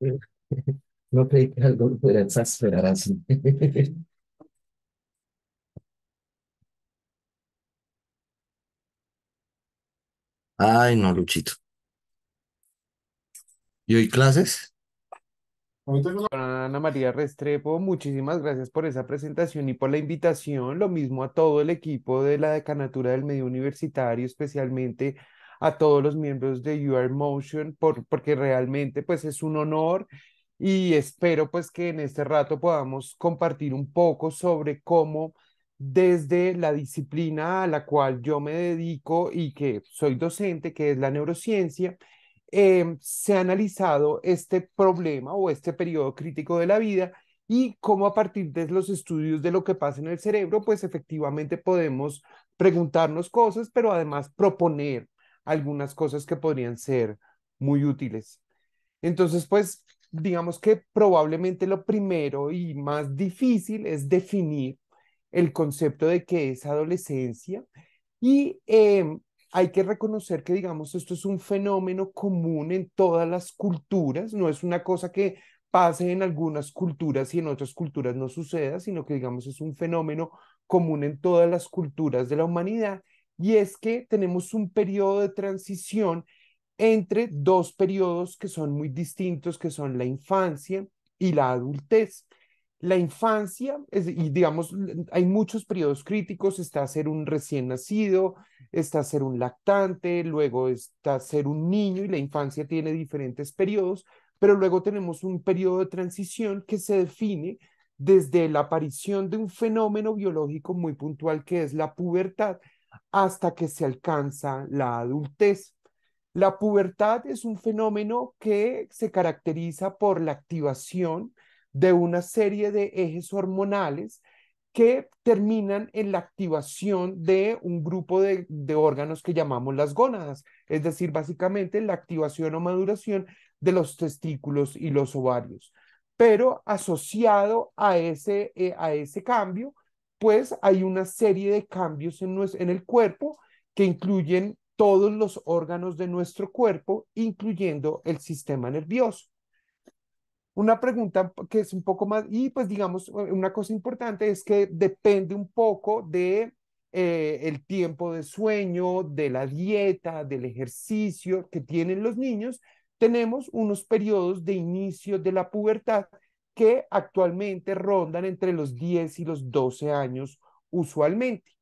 No creí que algo pudiera exasperar así. Ay, no, Luchito. ¿Y hoy clases? Ana María Restrepo, muchísimas gracias por esa presentación y por la invitación. Lo mismo a todo el equipo de la Decanatura del Medio Universitario, especialmente a todos los miembros de UR Motion por, porque realmente pues es un honor y espero pues que en este rato podamos compartir un poco sobre cómo desde la disciplina a la cual yo me dedico y que soy docente, que es la neurociencia, em, se ha analizado este problema o este periodo crítico de la vida y cómo a partir de los estudios de lo que pasa en el cerebro, pues efectivamente podemos preguntarnos cosas, pero además proponer algunas cosas que podrían ser muy útiles. Entonces, pues, digamos que probablemente lo primero y más difícil es definir el concepto de qué es adolescencia y em, hay que reconocer que, digamos, esto es un fenómeno común en todas las culturas, no es una cosa que pase en algunas culturas y en otras culturas no suceda, sino que, digamos, es un fenómeno común en todas las culturas de la humanidad y es que tenemos un periodo de transición entre dos periodos que son muy distintos, que son la infancia y la adultez. La infancia, es, y digamos, hay muchos periodos críticos, está ser un recién nacido, está ser un lactante, luego está ser un niño y la infancia tiene diferentes periodos, pero luego tenemos un periodo de transición que se define desde la aparición de un fenómeno biológico muy puntual que es la pubertad, hasta que se alcanza la adultez. La pubertad es un fenómeno que se caracteriza por la activación de una serie de ejes hormonales que terminan en la activación de un grupo de, órganos que llamamos las gónadas, es decir, básicamente la activación o maduración de los testículos y los ovarios. Pero asociado a eh, a ese cambio pues hay una serie de cambios en, el cuerpo que incluyen todos los órganos de nuestro cuerpo, incluyendo el sistema nervioso. Una pregunta que es un poco más, y pues digamos, eh, una cosa importante es que depende un poco de eh, el tiempo de sueño, de la dieta, del ejercicio que tienen los niños, tenemos unos periodos de inicio de la pubertad que actualmente rondan entre los 10 y los 12 años usualmente.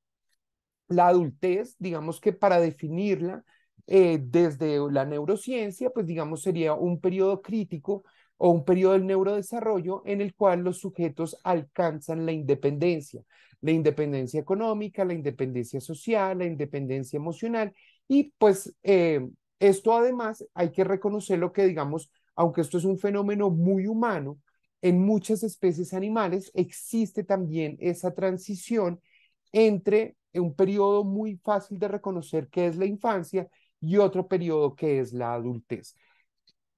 La adultez, digamos que para definirla eh, desde la neurociencia, pues digamos sería un periodo crítico o un periodo del neurodesarrollo en el cual los sujetos alcanzan la independencia, la independencia económica, la independencia social, la independencia emocional y pues eh, esto además hay que reconocer lo que digamos, aunque esto es un fenómeno muy humano, en muchas especies animales existe también esa transición entre un periodo muy fácil de reconocer que es la infancia y otro periodo que es la adultez.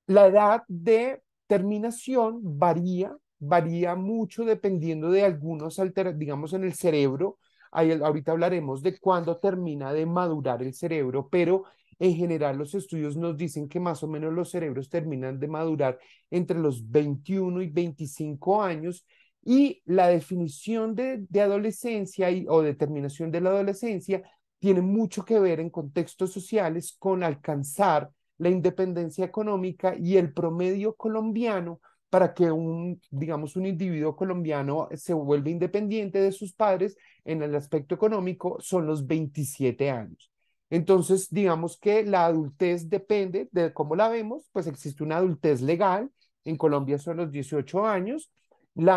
La edad de terminación varía, varía mucho dependiendo de algunos, digamos, en el cerebro. Ahí, ahorita hablaremos de cuándo termina de madurar el cerebro, pero en general, los estudios nos dicen que más o menos los cerebros terminan de madurar entre los 21 y 25 años y la definición de, adolescencia o determinación de la adolescencia tiene mucho que ver en contextos sociales con alcanzar la independencia económica y el promedio colombiano para que un, digamos, un individuo colombiano se vuelva independiente de sus padres en el aspecto económico son los 27 años. Entonces, digamos que la adultez depende de cómo la vemos, pues existe una adultez legal, en Colombia son los 18 años, la,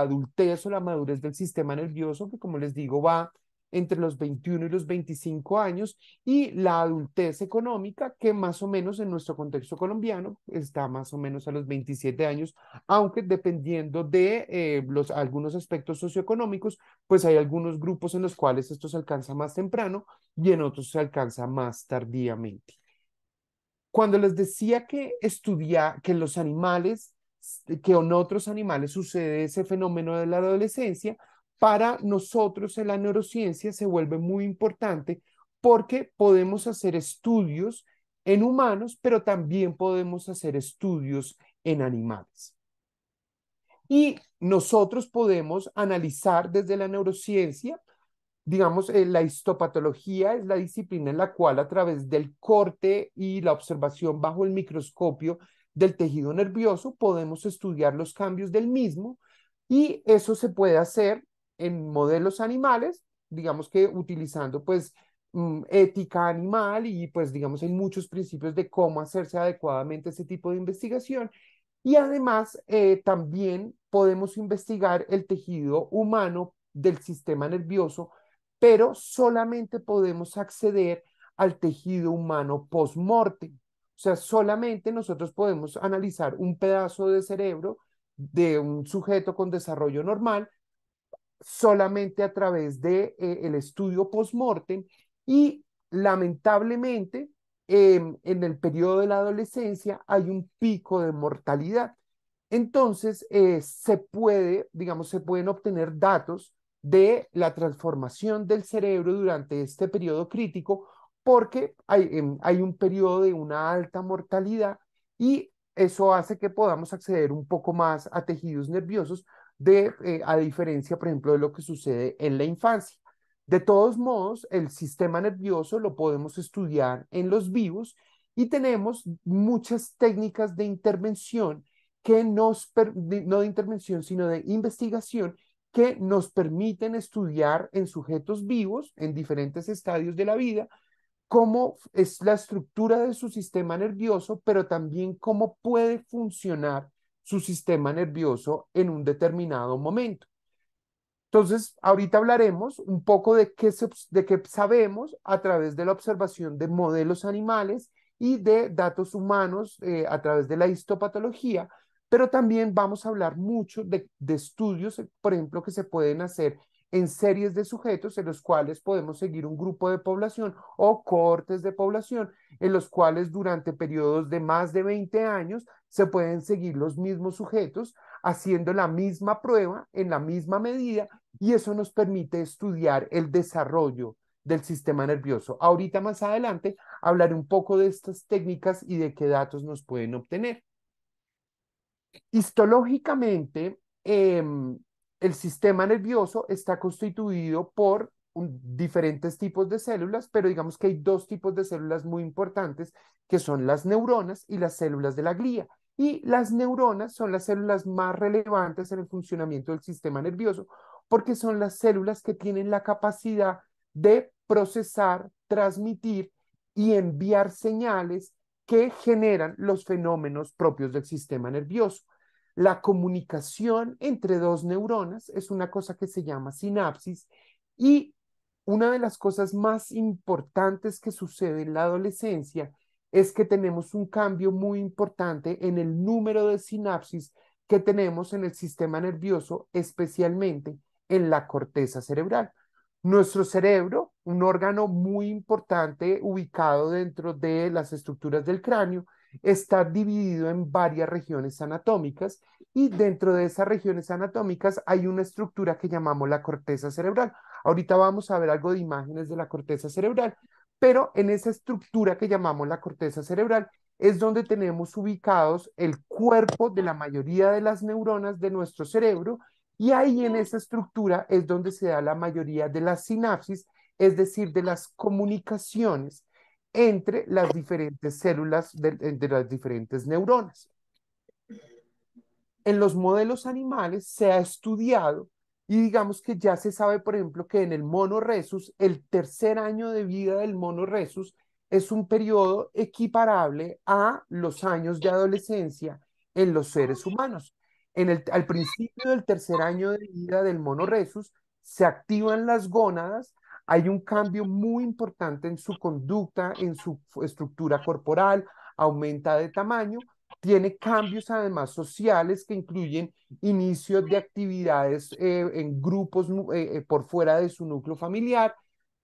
adultez o la madurez del sistema nervioso, que como les digo, va entre los 21 y los 25 años y la adultez económica que más o menos en nuestro contexto colombiano está más o menos a los 27 años, aunque dependiendo de eh, los, algunos aspectos socioeconómicos, pues hay algunos grupos en los cuales esto se alcanza más temprano y en otros se alcanza más tardíamente. Cuando les decía que estudia, que los animales, que en otros animales sucede ese fenómeno de la adolescencia, para nosotros en la neurociencia se vuelve muy importante porque podemos hacer estudios en humanos, pero también podemos hacer estudios en animales. Y nosotros podemos analizar desde la neurociencia, digamos, eh, la histopatología es la disciplina en la cual a través del corte y la observación bajo el microscopio del tejido nervioso podemos estudiar los cambios del mismo y eso se puede hacer en modelos animales, digamos que utilizando pues mm, ética animal y pues digamos hay muchos principios de cómo hacerse adecuadamente ese tipo de investigación. Y además eh, también podemos investigar el tejido humano del sistema nervioso, pero solamente podemos acceder al tejido humano post-mortem. O sea, solamente nosotros podemos analizar un pedazo de cerebro de un sujeto con desarrollo normal, solamente a través de eh, el estudio postmortem y lamentablemente em, en el periodo de la adolescencia hay un pico de mortalidad. Entonces eh, se puede, digamos, se pueden obtener datos de la transformación del cerebro durante este periodo crítico porque em, hay un periodo de una alta mortalidad y eso hace que podamos acceder un poco más a tejidos nerviosos eh, a diferencia, por ejemplo, de lo que sucede en la infancia. De todos modos, el sistema nervioso lo podemos estudiar en los vivos y tenemos muchas técnicas de intervención que no de intervención, sino de investigación, que nos permiten estudiar en sujetos vivos, en diferentes estadios de la vida, cómo es la estructura de su sistema nervioso, pero también cómo puede funcionar su sistema nervioso en un determinado momento. Entonces, ahorita hablaremos un poco de qué, de qué sabemos a través de la observación de modelos animales y de datos humanos eh, a través de la histopatología, pero también vamos a hablar mucho de, de, estudios, por ejemplo, que se pueden hacer en series de sujetos en los cuales podemos seguir un grupo de población o cortes de población en los cuales durante periodos de más de 20 años se pueden seguir los mismos sujetos haciendo la misma prueba en la misma medida y eso nos permite estudiar el desarrollo del sistema nervioso. Ahorita más adelante hablaré un poco de estas técnicas y de qué datos nos pueden obtener. Histológicamente, em, el sistema nervioso está constituido por diferentes tipos de células, pero digamos que hay dos tipos de células muy importantes, que son las neuronas y las células de la glía. Y las neuronas son las células más relevantes en el funcionamiento del sistema nervioso, porque son las células que tienen la capacidad de procesar, transmitir y enviar señales que generan los fenómenos propios del sistema nervioso. La comunicación entre dos neuronas es una cosa que se llama sinapsis y una de las cosas más importantes que sucede en la adolescencia es que tenemos un cambio muy importante en el número de sinapsis que tenemos en el sistema nervioso, especialmente en la corteza cerebral. Nuestro cerebro, un órgano muy importante ubicado dentro de las estructuras del cráneo, está dividido en varias regiones anatómicas y dentro de esas regiones anatómicas hay una estructura que llamamos la corteza cerebral. Ahorita vamos a ver algo de imágenes de la corteza cerebral, pero en esa estructura que llamamos la corteza cerebral es donde tenemos ubicados el cuerpo de la mayoría de las neuronas de nuestro cerebro y ahí en esa estructura es donde se da la mayoría de las sinapsis, es decir, de las comunicaciones entre las diferentes células de, las diferentes neuronas. En los modelos animales se ha estudiado y digamos que ya se sabe, por ejemplo, que en el mono resus, el tercer año de vida del mono resus es un periodo equiparable a los años de adolescencia en los seres humanos. al principio del tercer año de vida del mono resus, se activan las gónadas hay un cambio muy importante en su conducta, en su estructura corporal, aumenta de tamaño, tiene cambios además sociales que incluyen inicios de actividades eh, en grupos eh, eh, por fuera de su núcleo familiar,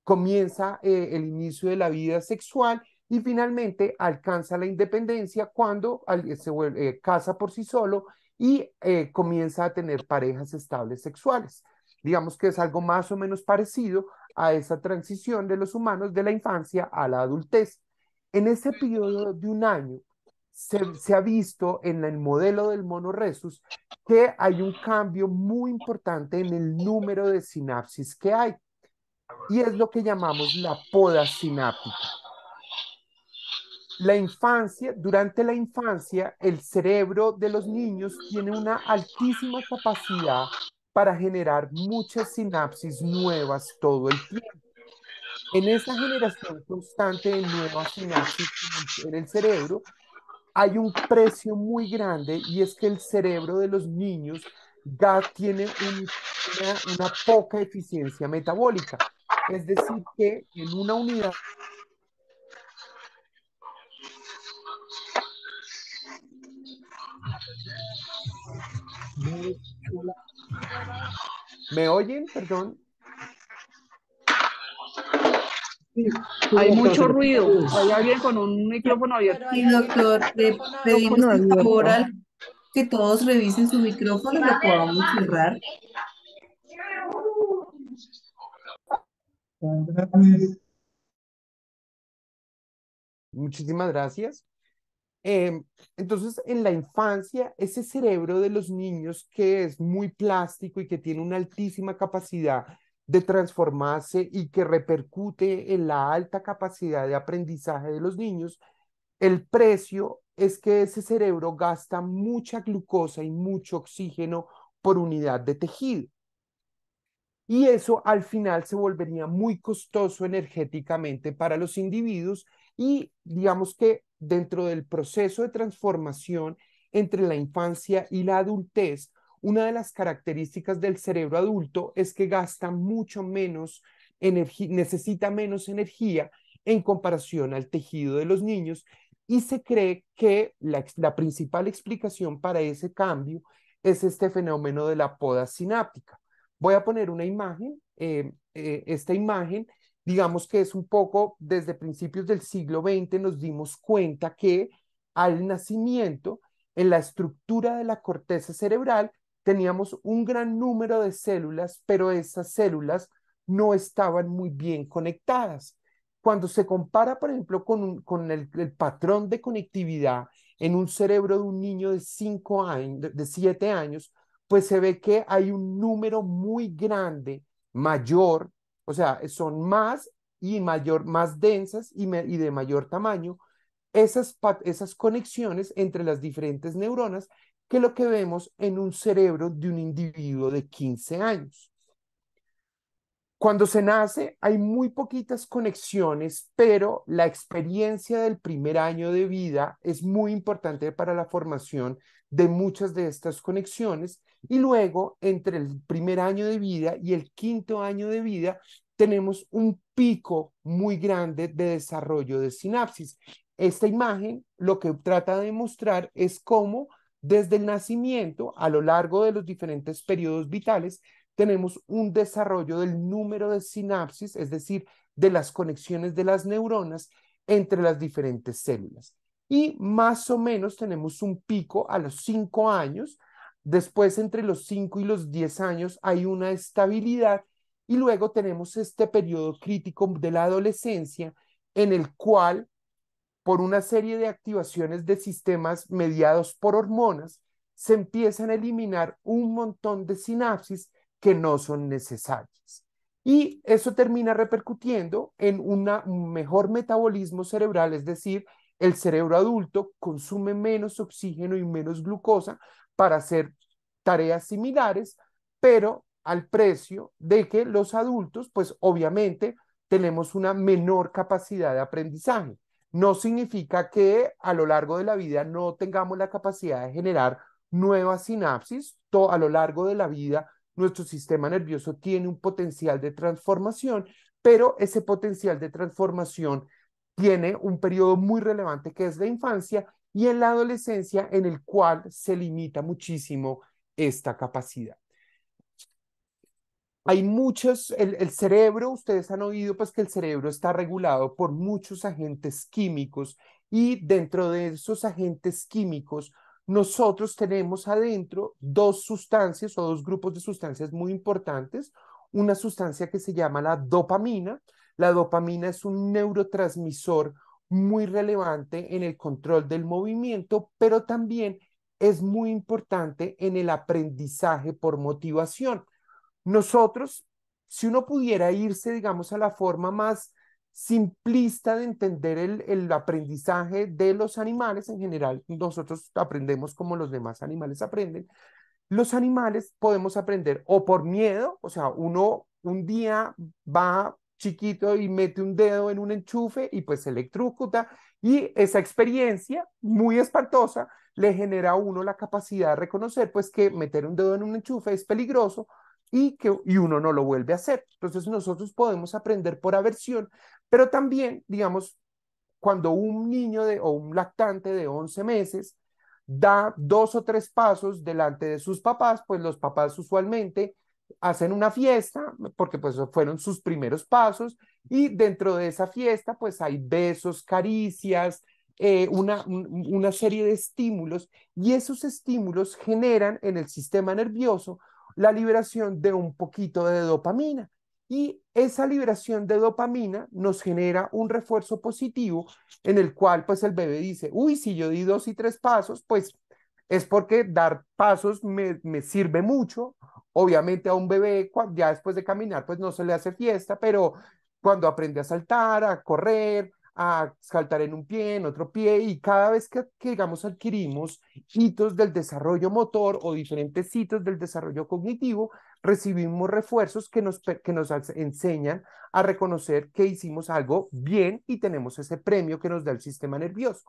comienza el inicio de la vida sexual y finalmente alcanza la independencia cuando se casa por sí solo y comienza a tener parejas estables sexuales. Digamos que es algo más o menos parecido a esa transición de los humanos de la infancia a la adultez. En ese periodo de un año se, ha visto en el modelo del mono resus que hay un cambio muy importante en el número de sinapsis que hay. Y es lo que llamamos la poda sináptica. La infancia, durante la infancia, el cerebro de los niños tiene una altísima capacidad para generar muchas sinapsis nuevas todo el tiempo. En esa generación constante de nuevas sinapsis en el cerebro, hay un precio muy grande y es que el cerebro de los niños ya tiene una, poca eficiencia metabólica. Es decir, que en una unidad... ¿Me oyen? Perdón. Hay mucho ruido. Hay alguien con un micrófono abierto. Sí, doctor, le pedimos que todos revisen su micrófono y lo podamos cerrar. Muchísimas gracias. Em, entonces, en la infancia, ese cerebro de los niños que es muy plástico y que tiene una altísima capacidad de transformarse y que repercute en la alta capacidad de aprendizaje de los niños, el precio es que ese cerebro gasta mucha glucosa y mucho oxígeno por unidad de tejido. Y eso al final se volvería muy costoso energéticamente para los individuos y digamos que dentro del proceso de transformación entre la infancia y la adultez, una de las características del cerebro adulto es que gasta mucho menos energía, necesita menos energía en comparación al tejido de los niños y se cree que la, principal explicación para ese cambio es este fenómeno de la poda sináptica. Voy a poner una imagen, eh, eh, esta imagen digamos que es un poco desde principios del siglo XX nos dimos cuenta que al nacimiento, en la estructura de la corteza cerebral, teníamos un gran número de células, pero esas células no estaban muy bien conectadas. Cuando se compara, por ejemplo, con, el, patrón de conectividad en un cerebro de un niño de 5 años, de 7 años, pues se ve que hay un número muy grande, mayor o sea, son más y mayor, más densas y, de mayor tamaño esas, esas conexiones entre las diferentes neuronas que lo que vemos en un cerebro de un individuo de 15 años. Cuando se nace hay muy poquitas conexiones, pero la experiencia del primer año de vida es muy importante para la formación de muchas de estas conexiones. Y luego, entre el primer año de vida y el quinto año de vida, tenemos un pico muy grande de desarrollo de sinapsis. Esta imagen lo que trata de mostrar es cómo desde el nacimiento, a lo largo de los diferentes periodos vitales, tenemos un desarrollo del número de sinapsis, es decir, de las conexiones de las neuronas entre las diferentes células. Y más o menos tenemos un pico a los 5 años, después entre los 5 y los 10 años hay una estabilidad y luego tenemos este periodo crítico de la adolescencia en el cual, por una serie de activaciones de sistemas mediados por hormonas, se empiezan a eliminar un montón de sinapsis que no son necesarias. Y eso termina repercutiendo en un mejor metabolismo cerebral, es decir, el cerebro adulto consume menos oxígeno y menos glucosa para hacer tareas similares, pero al precio de que los adultos, pues obviamente tenemos una menor capacidad de aprendizaje. No significa que a lo largo de la vida no tengamos la capacidad de generar nuevas sinapsis. a lo largo de la vida nuestro sistema nervioso tiene un potencial de transformación, pero ese potencial de transformación tiene un periodo muy relevante que es la infancia y en la adolescencia en el cual se limita muchísimo esta capacidad. Hay muchos, el, el cerebro, ustedes han oído pues que el cerebro está regulado por muchos agentes químicos y dentro de esos agentes químicos nosotros tenemos adentro dos sustancias o dos grupos de sustancias muy importantes. Una sustancia que se llama la dopamina. La dopamina es un neurotransmisor muy relevante en el control del movimiento, pero también es muy importante en el aprendizaje por motivación. Nosotros, si uno pudiera irse, digamos, a la forma más simplista de entender el, aprendizaje de los animales en general. Nosotros aprendemos como los demás animales aprenden. Los animales podemos aprender o por miedo, o sea, uno un día va chiquito y mete un dedo en un enchufe y pues se electrocuta y esa experiencia muy espantosa le genera a uno la capacidad de reconocer pues que meter un dedo en un enchufe es peligroso, y que y uno no lo vuelve a hacer. Entonces nosotros podemos aprender por aversión pero también, digamos, cuando un niño o un lactante de 11 meses da dos o tres pasos delante de sus papás, pues los papás usualmente hacen una fiesta, porque pues fueron sus primeros pasos, y dentro de esa fiesta pues hay besos, caricias, eh, una serie de estímulos, y esos estímulos generan en el sistema nervioso la liberación de un poquito de dopamina. Y esa liberación de dopamina nos genera un refuerzo positivo en el cual pues el bebé dice, uy, si yo di dos y tres pasos, pues es porque dar pasos me, sirve mucho. Obviamente a un bebé ya después de caminar pues no se le hace fiesta, pero cuando aprende a saltar, a correr, a saltar en un pie, en otro pie, y cada vez que, que, digamos, adquirimos hitos del desarrollo motor o diferentes hitos del desarrollo cognitivo, recibimos refuerzos que nos, nos enseñan a reconocer que hicimos algo bien y tenemos ese premio que nos da el sistema nervioso.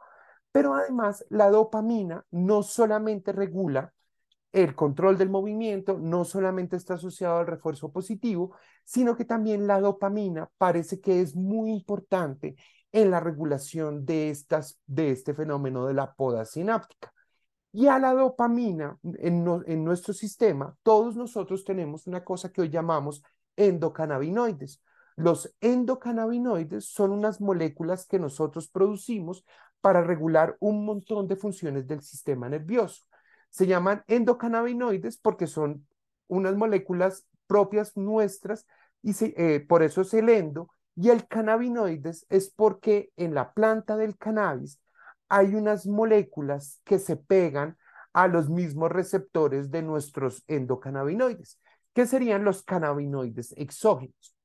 Pero además, la dopamina no solamente regula el control del movimiento, no solamente está asociado al refuerzo positivo, sino que también la dopamina parece que es muy importante en la regulación de, estas, de este fenómeno de la poda sináptica. Y a la dopamina en, nuestro sistema, todos nosotros tenemos una cosa que hoy llamamos endocannabinoides. Los endocannabinoides son unas moléculas que nosotros producimos para regular un montón de funciones del sistema nervioso. Se llaman endocannabinoides porque son unas moléculas propias nuestras y eh, por eso es el endo. Y el cannabinoides es porque en la planta del cannabis hay unas moléculas que se pegan a los mismos receptores de nuestros endocannabinoides, que serían los cannabinoides exógenos.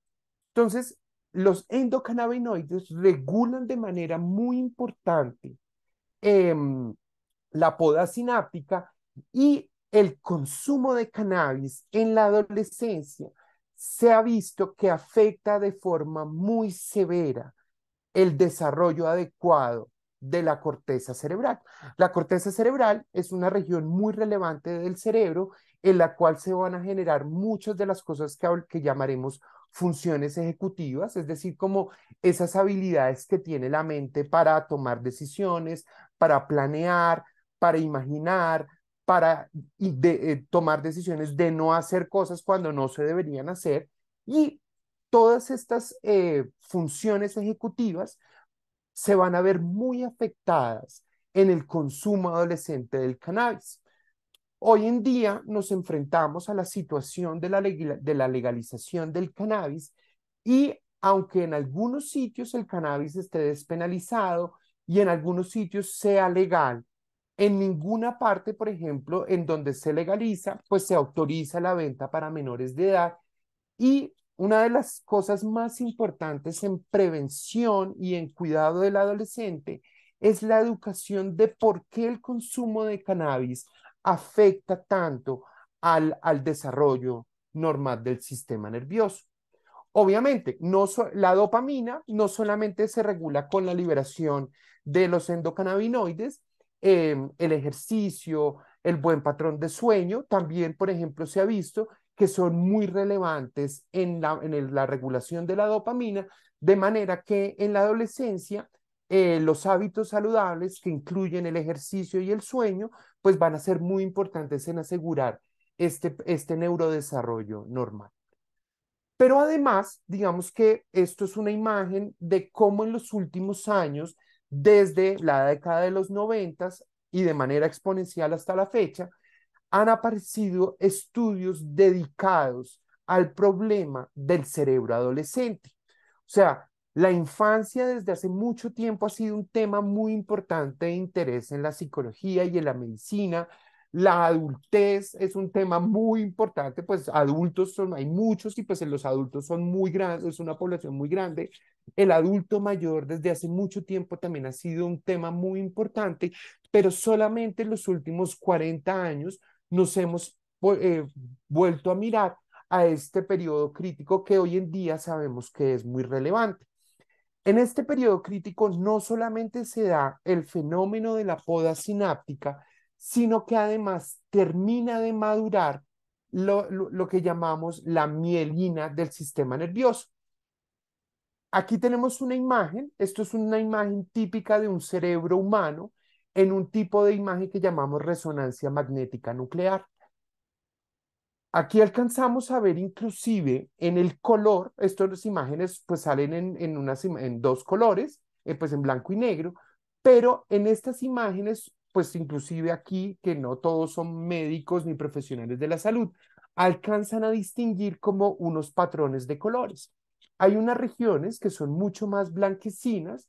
Entonces, los endocannabinoides regulan de manera muy importante em, la poda sináptica y el consumo de cannabis en la adolescencia se ha visto que afecta de forma muy severa el desarrollo adecuado de la corteza cerebral. La corteza cerebral es una región muy relevante del cerebro en la cual se van a generar muchas de las cosas que, llamaremos funciones ejecutivas, es decir, como esas habilidades que tiene la mente para tomar decisiones, para planear, para imaginar, para eh, tomar decisiones de no hacer cosas cuando no se deberían hacer. Y todas estas eh, funciones ejecutivas se van a ver muy afectadas en el consumo adolescente del cannabis. Hoy en día nos enfrentamos a la situación de la, legalización del cannabis y aunque en algunos sitios el cannabis esté despenalizado y en algunos sitios sea legal, en ninguna parte, por ejemplo, en donde se legaliza, pues se autoriza la venta para menores de edad y una de las cosas más importantes en prevención y en cuidado del adolescente es la educación de por qué el consumo de cannabis afecta tanto al, desarrollo normal del sistema nervioso. Obviamente, no la dopamina no solamente se regula con la liberación de los endocannabinoides, eh, el ejercicio, el buen patrón de sueño, también, por ejemplo, se ha visto que son muy relevantes en la, regulación de la dopamina, de manera que en la adolescencia eh, los hábitos saludables que incluyen el ejercicio y el sueño, pues van a ser muy importantes en asegurar este, este neurodesarrollo normal. Pero además, digamos que esto es una imagen de cómo en los últimos años, desde la década de los noventas y de manera exponencial hasta la fecha, han aparecido estudios dedicados al problema del cerebro adolescente. O sea, la infancia desde hace mucho tiempo ha sido un tema muy importante de interés en la psicología y en la medicina. La adultez es un tema muy importante, pues adultos son, hay muchos y pues los adultos son muy grandes, es una población muy grande. El adulto mayor desde hace mucho tiempo también ha sido un tema muy importante, pero solamente en los últimos 40 años nos hemos eh, vuelto a mirar a este periodo crítico que hoy en día sabemos que es muy relevante. En este periodo crítico no solamente se da el fenómeno de la poda sináptica, sino que además termina de madurar lo que llamamos la mielina del sistema nervioso. Aquí tenemos una imagen, esto es una imagen típica de un cerebro humano en un tipo de imagen que llamamos resonancia magnética nuclear. Aquí alcanzamos a ver inclusive en el color, estas imágenes pues salen en, en, en dos colores, eh, pues en blanco y negro, pero en estas imágenes, pues inclusive aquí, que no todos son médicos ni profesionales de la salud, alcanzan a distinguir como unos patrones de colores. Hay unas regiones que son mucho más blanquecinas,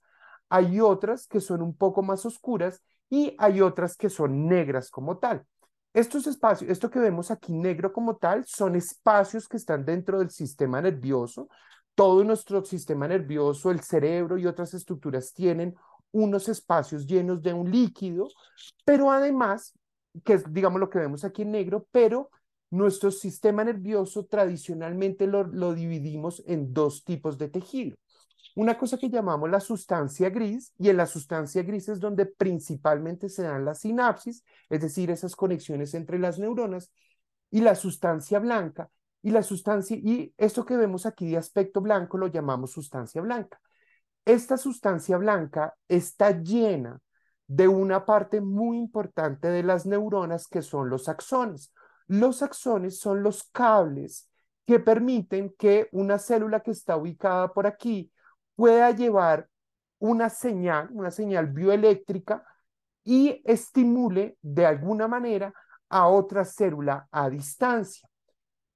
hay otras que son un poco más oscuras y hay otras que son negras como tal. Estos espacios, esto que vemos aquí negro como tal, son espacios que están dentro del sistema nervioso. Todo nuestro sistema nervioso, el cerebro y otras estructuras tienen unos espacios llenos de un líquido, pero además, que es digamos lo que vemos aquí en negro, pero nuestro sistema nervioso tradicionalmente lo, lo dividimos en dos tipos de tejido una cosa que llamamos la sustancia gris, y en la sustancia gris es donde principalmente se dan las sinapsis, es decir, esas conexiones entre las neuronas, y la sustancia blanca, y la sustancia, y esto que vemos aquí de aspecto blanco lo llamamos sustancia blanca. Esta sustancia blanca está llena de una parte muy importante de las neuronas que son los axones. Los axones son los cables que permiten que una célula que está ubicada por aquí pueda llevar una señal, una señal bioeléctrica y estimule de alguna manera a otra célula a distancia.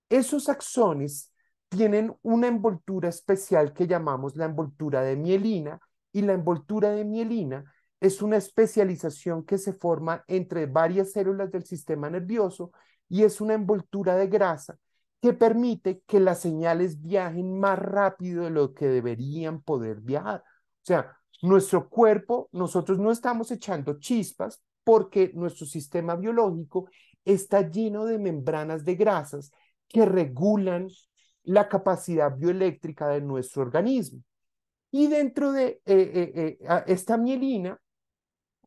Esos axones tienen una envoltura especial que llamamos la envoltura de mielina y la envoltura de mielina es una especialización que se forma entre varias células del sistema nervioso y es una envoltura de grasa que permite que las señales viajen más rápido de lo que deberían poder viajar. O sea, nuestro cuerpo, nosotros no estamos echando chispas porque nuestro sistema biológico está lleno de membranas de grasas que regulan la capacidad bioeléctrica de nuestro organismo. Y dentro de eh, eh, eh, esta mielina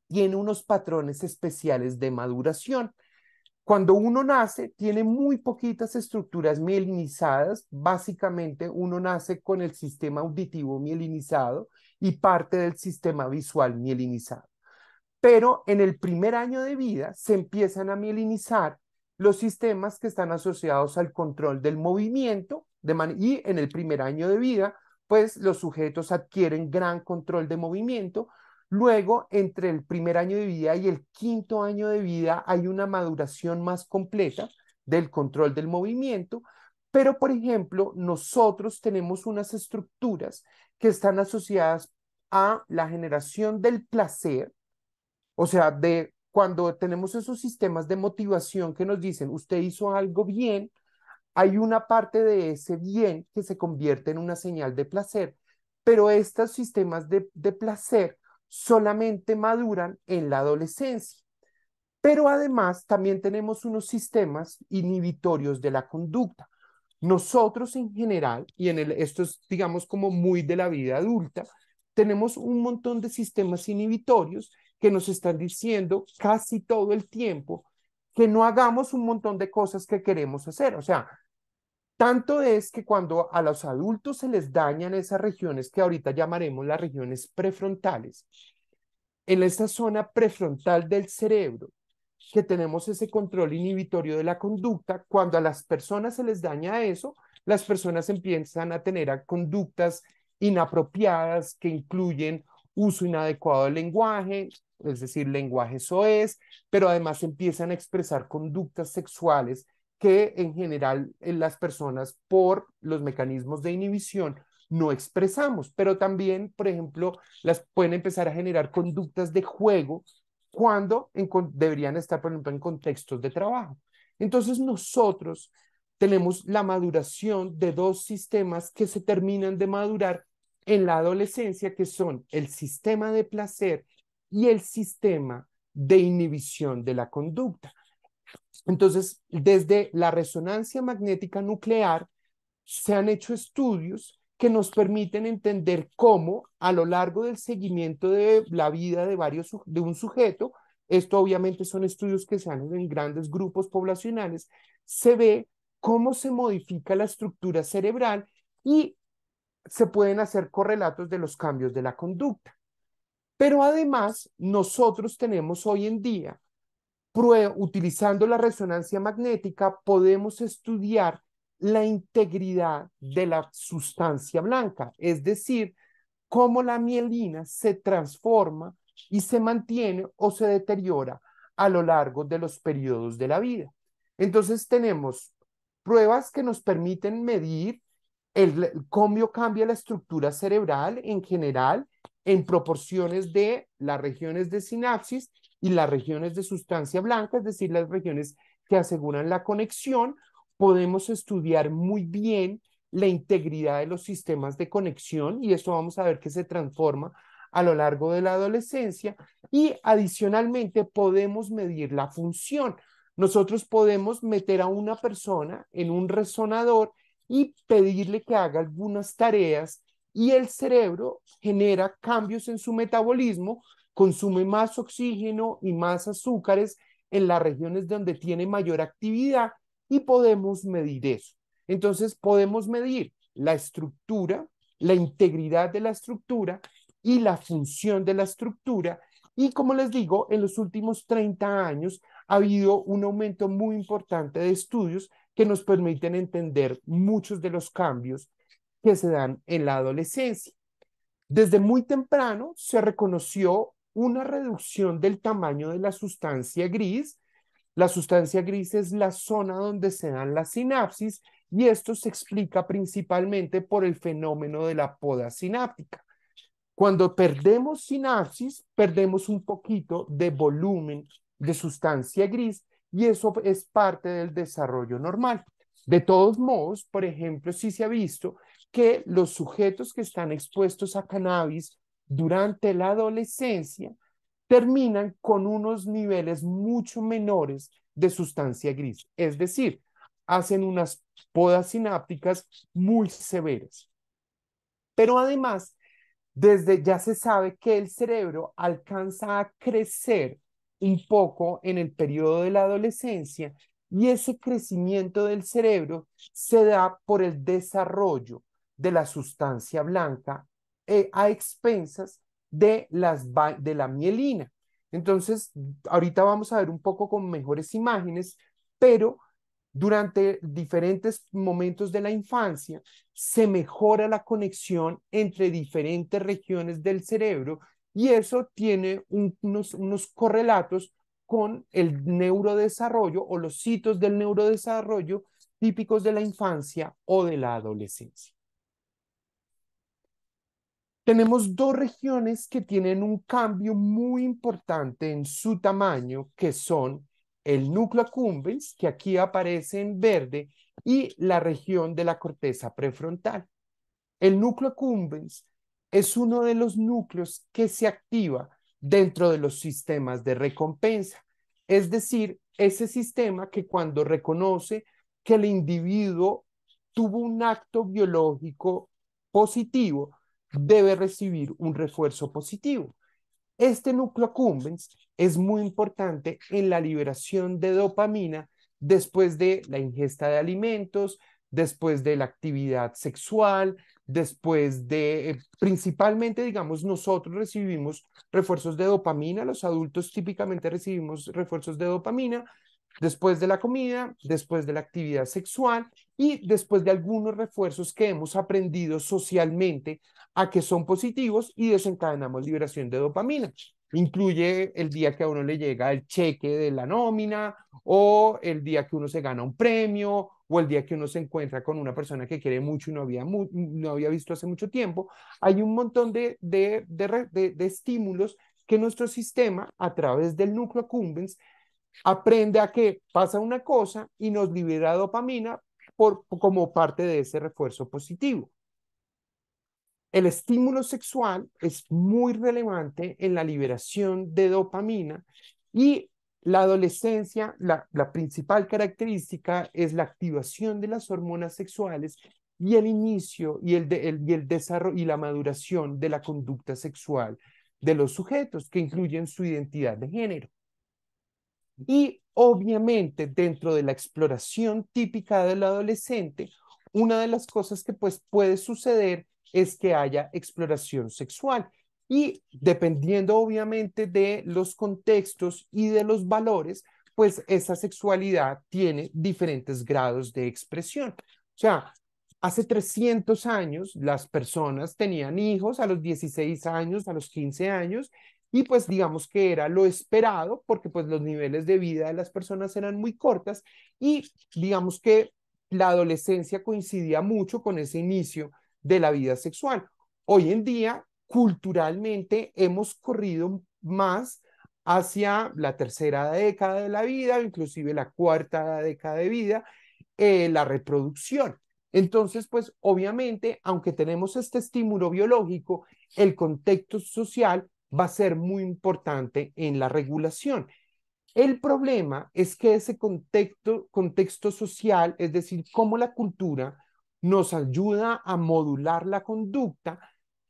tiene unos patrones especiales de maduración cuando uno nace, tiene muy poquitas estructuras mielinizadas. Básicamente, uno nace con el sistema auditivo mielinizado y parte del sistema visual mielinizado. Pero en el primer año de vida se empiezan a mielinizar los sistemas que están asociados al control del movimiento y en el primer año de vida, pues los sujetos adquieren gran control de movimiento Luego, entre el primer año de vida y el quinto año de vida hay una maduración más completa del control del movimiento, pero por ejemplo, nosotros tenemos unas estructuras que están asociadas a la generación del placer, o sea, de cuando tenemos esos sistemas de motivación que nos dicen, usted hizo algo bien, hay una parte de ese bien que se convierte en una señal de placer, pero estos sistemas de, de placer solamente maduran en la adolescencia. Pero además también tenemos unos sistemas inhibitorios de la conducta. Nosotros en general, y en el, esto es digamos como muy de la vida adulta, tenemos un montón de sistemas inhibitorios que nos están diciendo casi todo el tiempo que no hagamos un montón de cosas que queremos hacer. O sea, tanto es que cuando a los adultos se les dañan esas regiones que ahorita llamaremos las regiones prefrontales, en esa zona prefrontal del cerebro, que tenemos ese control inhibitorio de la conducta, cuando a las personas se les daña eso, las personas empiezan a tener conductas inapropiadas que incluyen uso inadecuado del lenguaje, es decir, lenguaje soez, pero además empiezan a expresar conductas sexuales que en general eh, las personas por los mecanismos de inhibición no expresamos, pero también, por ejemplo, las pueden empezar a generar conductas de juego cuando deberían estar, por ejemplo, en contextos de trabajo. Entonces nosotros tenemos la maduración de dos sistemas que se terminan de madurar en la adolescencia, que son el sistema de placer y el sistema de inhibición de la conducta. Entonces, desde la resonancia magnética nuclear se han hecho estudios que nos permiten entender cómo a lo largo del seguimiento de la vida de varios de un sujeto, esto obviamente son estudios que se han hecho en grandes grupos poblacionales, se ve cómo se modifica la estructura cerebral y se pueden hacer correlatos de los cambios de la conducta. Pero además, nosotros tenemos hoy en día utilizando la resonancia magnética, podemos estudiar la integridad de la sustancia blanca, es decir, cómo la mielina se transforma y se mantiene o se deteriora a lo largo de los periodos de la vida. Entonces tenemos pruebas que nos permiten medir cómo cambia la estructura cerebral en general en proporciones de las regiones de sinapsis y las regiones de sustancia blanca, es decir, las regiones que aseguran la conexión, podemos estudiar muy bien la integridad de los sistemas de conexión y esto vamos a ver que se transforma a lo largo de la adolescencia y adicionalmente podemos medir la función. Nosotros podemos meter a una persona en un resonador y pedirle que haga algunas tareas y el cerebro genera cambios en su metabolismo consume más oxígeno y más azúcares en las regiones donde tiene mayor actividad y podemos medir eso. Entonces podemos medir la estructura, la integridad de la estructura y la función de la estructura. Y como les digo, en los últimos 30 años ha habido un aumento muy importante de estudios que nos permiten entender muchos de los cambios que se dan en la adolescencia. Desde muy temprano se reconoció una reducción del tamaño de la sustancia gris. La sustancia gris es la zona donde se dan las sinapsis y esto se explica principalmente por el fenómeno de la poda sináptica. Cuando perdemos sinapsis, perdemos un poquito de volumen de sustancia gris y eso es parte del desarrollo normal. De todos modos, por ejemplo, sí se ha visto que los sujetos que están expuestos a cannabis durante la adolescencia terminan con unos niveles mucho menores de sustancia gris. Es decir, hacen unas podas sinápticas muy severas. Pero además, desde ya se sabe que el cerebro alcanza a crecer un poco en el periodo de la adolescencia y ese crecimiento del cerebro se da por el desarrollo de la sustancia blanca eh, a expensas de, las, de la mielina. Entonces, ahorita vamos a ver un poco con mejores imágenes, pero durante diferentes momentos de la infancia se mejora la conexión entre diferentes regiones del cerebro y eso tiene unos, unos correlatos con el neurodesarrollo o los hitos del neurodesarrollo típicos de la infancia o de la adolescencia tenemos dos regiones que tienen un cambio muy importante en su tamaño, que son el núcleo accumbens, que aquí aparece en verde, y la región de la corteza prefrontal. El núcleo accumbens es uno de los núcleos que se activa dentro de los sistemas de recompensa, es decir, ese sistema que cuando reconoce que el individuo tuvo un acto biológico positivo, debe recibir un refuerzo positivo. Este núcleo accumbens es muy importante en la liberación de dopamina después de la ingesta de alimentos, después de la actividad sexual, después de, eh, principalmente, digamos, nosotros recibimos refuerzos de dopamina, los adultos típicamente recibimos refuerzos de dopamina después de la comida, después de la actividad sexual y después de algunos refuerzos que hemos aprendido socialmente a que son positivos y desencadenamos liberación de dopamina. Incluye el día que a uno le llega el cheque de la nómina o el día que uno se gana un premio o el día que uno se encuentra con una persona que quiere mucho y no había, no había visto hace mucho tiempo. Hay un montón de, de estímulos que nuestro sistema, a través del núcleo cumbens, aprende a que pasa una cosa y nos libera dopamina como parte de ese refuerzo positivo. El estímulo sexual es muy relevante en la liberación de dopamina y la adolescencia, la, principal característica es la activación de las hormonas sexuales y el inicio y y el desarrollo y la maduración de la conducta sexual de los sujetos que incluyen su identidad de género. Y obviamente dentro de la exploración típica del adolescente, una de las cosas que pues puede suceder es que haya exploración sexual. Y dependiendo obviamente de los contextos y de los valores, pues esa sexualidad tiene diferentes grados de expresión. O sea, hace 300 años las personas tenían hijos a los 16 años, a los 15 años, y pues digamos que era lo esperado porque pues los niveles de vida de las personas eran muy cortas y digamos que la adolescencia coincidía mucho con ese inicio de la vida sexual. Hoy en día, culturalmente, hemos corrido más hacia la tercera década de la vida, inclusive la cuarta década de vida, eh, la reproducción. Entonces, pues obviamente, aunque tenemos este estímulo biológico, el contexto social va a ser muy importante en la regulación. El problema es que ese contexto, contexto social, es decir, cómo la cultura nos ayuda a modular la conducta,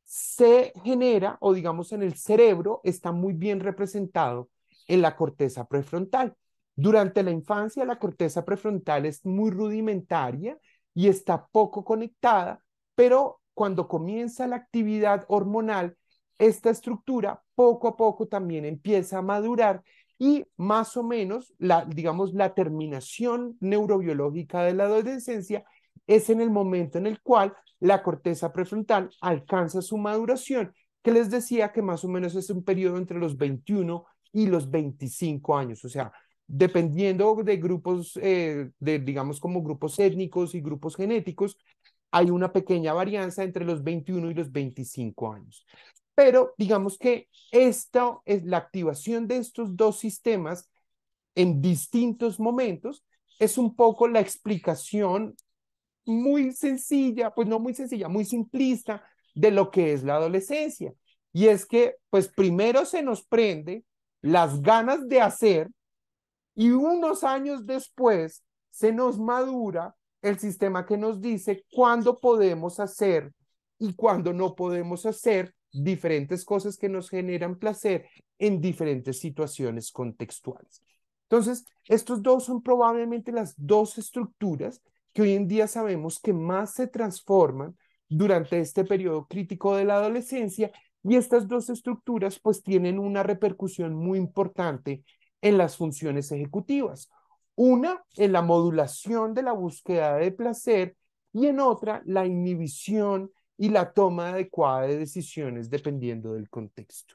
se genera o digamos en el cerebro está muy bien representado en la corteza prefrontal. Durante la infancia la corteza prefrontal es muy rudimentaria y está poco conectada, pero cuando comienza la actividad hormonal esta estructura poco a poco también empieza a madurar y más o menos, la, digamos, la terminación neurobiológica de la adolescencia es en el momento en el cual la corteza prefrontal alcanza su maduración, que les decía que más o menos es un periodo entre los 21 y los 25 años, o sea, dependiendo de grupos, eh, de, digamos, como grupos étnicos y grupos genéticos, hay una pequeña varianza entre los 21 y los 25 años. Pero digamos que esta es la activación de estos dos sistemas en distintos momentos, es un poco la explicación muy sencilla, pues no muy sencilla, muy simplista de lo que es la adolescencia. Y es que, pues primero se nos prende las ganas de hacer y unos años después se nos madura el sistema que nos dice cuándo podemos hacer y cuándo no podemos hacer diferentes cosas que nos generan placer en diferentes situaciones contextuales. Entonces, estos dos son probablemente las dos estructuras que hoy en día sabemos que más se transforman durante este periodo crítico de la adolescencia y estas dos estructuras pues tienen una repercusión muy importante en las funciones ejecutivas. Una, en la modulación de la búsqueda de placer y en otra, la inhibición y la toma adecuada de decisiones dependiendo del contexto.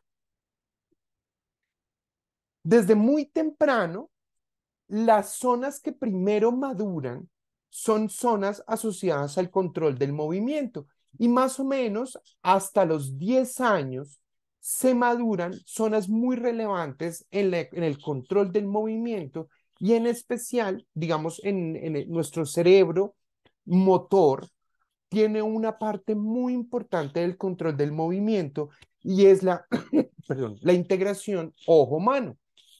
Desde muy temprano, las zonas que primero maduran son zonas asociadas al control del movimiento y más o menos hasta los 10 años se maduran zonas muy relevantes en, el control del movimiento y en especial, digamos, en nuestro cerebro motor, tiene una parte muy importante del control del movimiento y es la, la integración ojo-mano.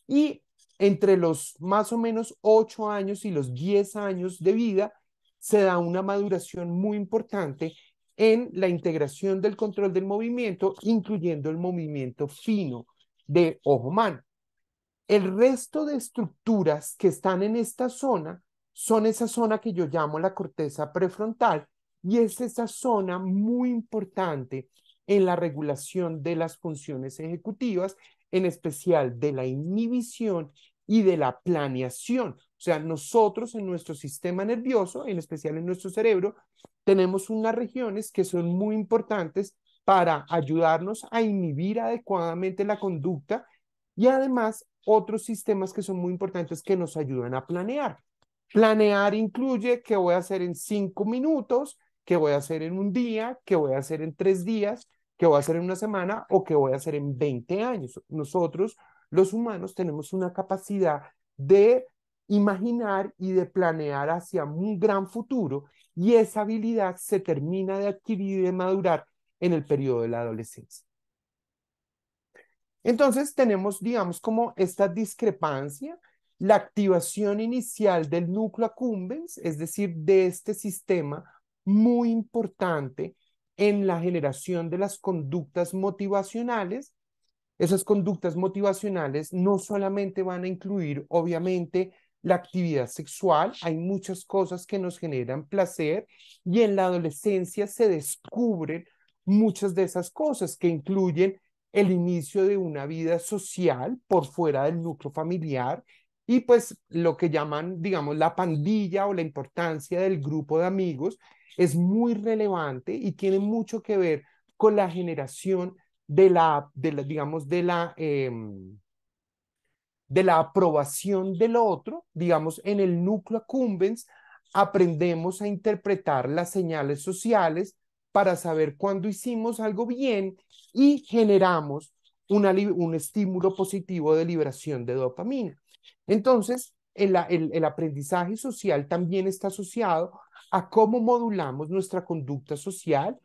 Y entre los más o menos 8 años y los 10 años de vida se da una maduración muy importante en la integración del control del movimiento, incluyendo el movimiento fino de ojo-mano. El resto de estructuras que están en esta zona son esa zona que yo llamo la corteza prefrontal, y es esa zona muy importante en la regulación de las funciones ejecutivas, en especial de la inhibición y de la planeación. O sea, nosotros en nuestro sistema nervioso, en especial en nuestro cerebro, tenemos unas regiones que son muy importantes para ayudarnos a inhibir adecuadamente la conducta y además otros sistemas que son muy importantes que nos ayudan a planear. Planear incluye que voy a hacer en cinco minutos, qué voy a hacer en un día, qué voy a hacer en tres días, qué voy a hacer en una semana o qué voy a hacer en 20 años. Nosotros, los humanos, tenemos una capacidad de imaginar y de planear hacia un gran futuro y esa habilidad se termina de adquirir y de madurar en el periodo de la adolescencia. Entonces tenemos, digamos, como esta discrepancia, la activación inicial del núcleo accumbens, es decir, de este sistema muy importante en la generación de las conductas motivacionales. Esas conductas motivacionales no solamente van a incluir, obviamente, la actividad sexual, hay muchas cosas que nos generan placer y en la adolescencia se descubren muchas de esas cosas que incluyen el inicio de una vida social por fuera del núcleo familiar, y pues lo que llaman, digamos, la pandilla o la importancia del grupo de amigos es muy relevante y tiene mucho que ver con la generación de la, de la digamos, de la, em, de la aprobación del otro, digamos, en el núcleo accumbens, aprendemos a interpretar las señales sociales para saber cuándo hicimos algo bien y generamos un estímulo positivo de liberación de dopamina. Entonces, el, aprendizaje social también está asociado a cómo modulamos nuestra conducta social.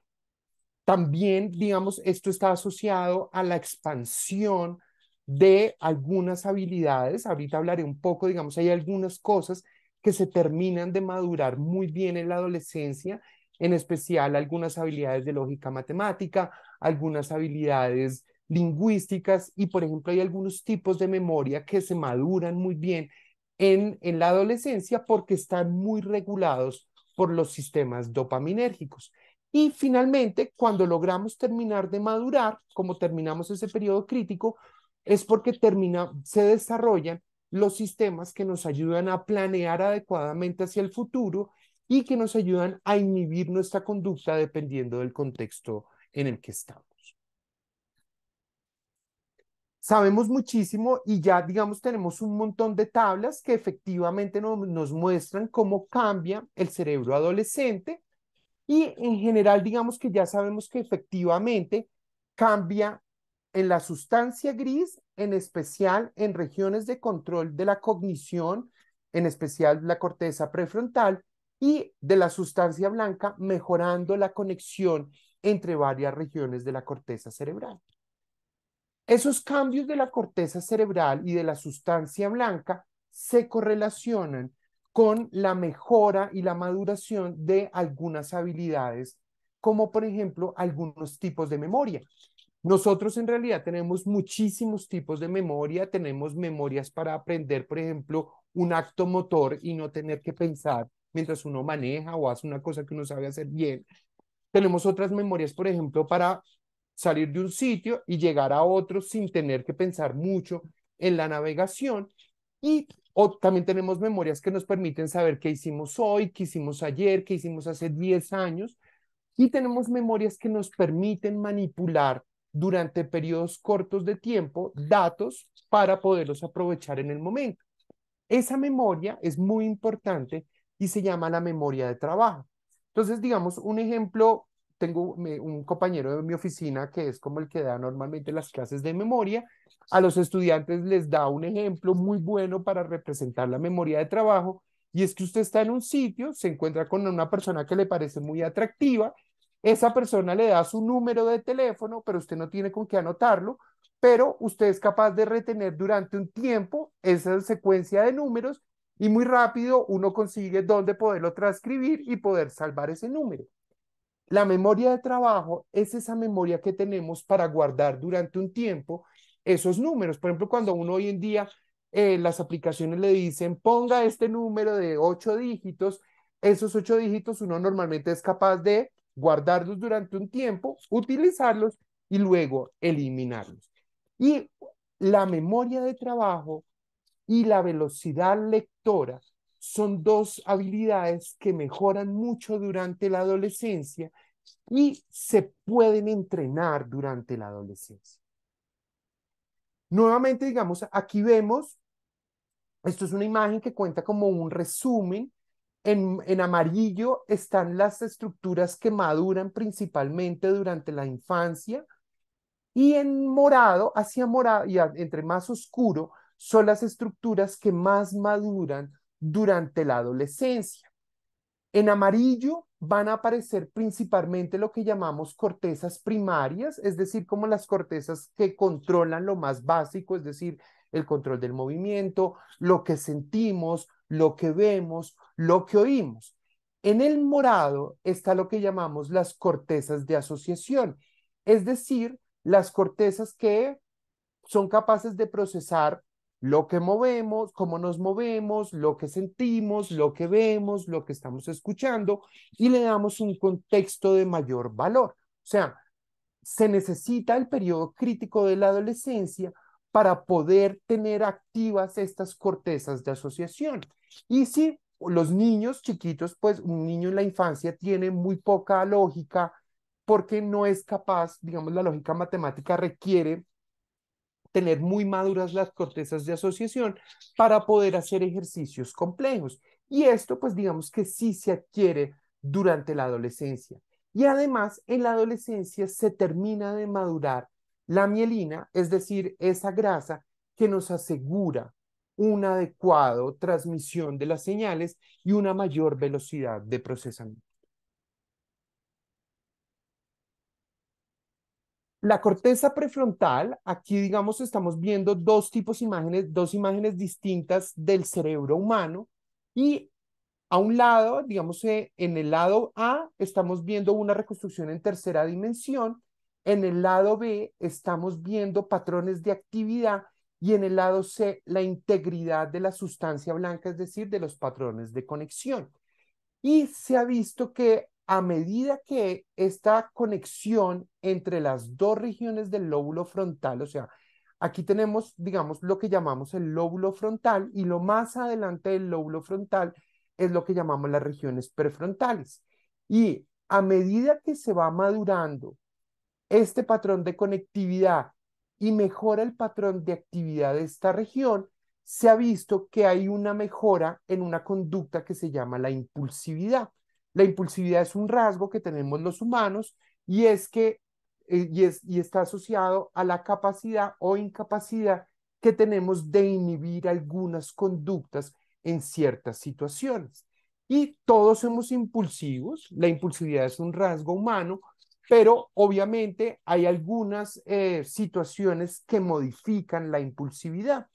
También, digamos, esto está asociado a la expansión de algunas habilidades. Ahorita hablaré un poco, digamos, hay algunas cosas que se terminan de madurar muy bien en la adolescencia, en especial algunas habilidades de lógica matemática, algunas habilidades lingüísticas y, por ejemplo, hay algunos tipos de memoria que se maduran muy bien en, en la adolescencia porque están muy regulados por los sistemas dopaminérgicos. Y finalmente, cuando logramos terminar de madurar, como terminamos ese periodo crítico, es porque termina, se desarrollan los sistemas que nos ayudan a planear adecuadamente hacia el futuro y que nos ayudan a inhibir nuestra conducta dependiendo del contexto en el que estamos sabemos muchísimo y ya, digamos, tenemos un montón de tablas que efectivamente nos muestran cómo cambia el cerebro adolescente y en general, digamos que ya sabemos que efectivamente cambia en la sustancia gris, en especial en regiones de control de la cognición, en especial la corteza prefrontal y de la sustancia blanca, mejorando la conexión entre varias regiones de la corteza cerebral. Esos cambios de la corteza cerebral y de la sustancia blanca se correlacionan con la mejora y la maduración de algunas habilidades, como por ejemplo algunos tipos de memoria. Nosotros en realidad tenemos muchísimos tipos de memoria, tenemos memorias para aprender, por ejemplo, un acto motor y no tener que pensar mientras uno maneja o hace una cosa que uno sabe hacer bien. Tenemos otras memorias, por ejemplo, para salir de un sitio y llegar a otro sin tener que pensar mucho en la navegación. Y también tenemos memorias que nos permiten saber qué hicimos hoy, qué hicimos ayer, qué hicimos hace 10 años. Y tenemos memorias que nos permiten manipular durante periodos cortos de tiempo datos para poderlos aprovechar en el momento. Esa memoria es muy importante y se llama la memoria de trabajo. Entonces, digamos, un ejemplo tengo un compañero de mi oficina que es como el que da normalmente las clases de memoria. A los estudiantes les da un ejemplo muy bueno para representar la memoria de trabajo y es que usted está en un sitio, se encuentra con una persona que le parece muy atractiva, esa persona le da su número de teléfono, pero usted no tiene con qué anotarlo, pero usted es capaz de retener durante un tiempo esa secuencia de números y muy rápido uno consigue dónde poderlo transcribir y poder salvar ese número. La memoria de trabajo es esa memoria que tenemos para guardar durante un tiempo esos números. Por ejemplo, cuando uno hoy en día eh, las aplicaciones le dicen ponga este número de ocho dígitos, esos ocho dígitos uno normalmente es capaz de guardarlos durante un tiempo, utilizarlos y luego eliminarlos. Y la memoria de trabajo y la velocidad lectora son dos habilidades que mejoran mucho durante la adolescencia y se pueden entrenar durante la adolescencia. Nuevamente, digamos, aquí vemos, esto es una imagen que cuenta como un resumen. En, amarillo están las estructuras que maduran principalmente durante la infancia y en morado, hacia morado, y entre más oscuro, son las estructuras que más maduran durante la adolescencia. En amarillo van a aparecer principalmente lo que llamamos cortezas primarias, es decir, como las cortezas que controlan lo más básico, es decir, el control del movimiento, lo que sentimos, lo que vemos, lo que oímos. En el morado está lo que llamamos las cortezas de asociación, es decir, las cortezas que son capaces de procesar lo que movemos, cómo nos movemos, lo que sentimos, lo que vemos, lo que estamos escuchando y le damos un contexto de mayor valor. O sea, se necesita el periodo crítico de la adolescencia para poder tener activas estas cortezas de asociación. Y si los niños chiquitos, pues un niño en la infancia tiene muy poca lógica porque no es capaz, digamos, la lógica matemática requiere tener muy maduras las cortezas de asociación para poder hacer ejercicios complejos. Y esto, pues digamos que sí se adquiere durante la adolescencia. Y además, en la adolescencia se termina de madurar la mielina, es decir, esa grasa que nos asegura una adecuada transmisión de las señales y una mayor velocidad de procesamiento. La corteza prefrontal, aquí digamos estamos viendo dos tipos de imágenes, dos imágenes distintas del cerebro humano y a un lado, digamos eh, en el lado A estamos viendo una reconstrucción en tercera dimensión, en el lado B estamos viendo patrones de actividad y en el lado C la integridad de la sustancia blanca, es decir, de los patrones de conexión. Y se ha visto que a medida que esta conexión entre las dos regiones del lóbulo frontal, o sea, aquí tenemos, digamos, lo que llamamos el lóbulo frontal y lo más adelante del lóbulo frontal es lo que llamamos las regiones prefrontales. Y a medida que se va madurando este patrón de conectividad y mejora el patrón de actividad de esta región, se ha visto que hay una mejora en una conducta que se llama la impulsividad. La impulsividad es un rasgo que tenemos los humanos y es que eh, y, está asociado a la capacidad o incapacidad que tenemos de inhibir algunas conductas en ciertas situaciones. Y todos somos impulsivos, la impulsividad es un rasgo humano, pero obviamente hay algunas eh, situaciones que modifican la impulsividad.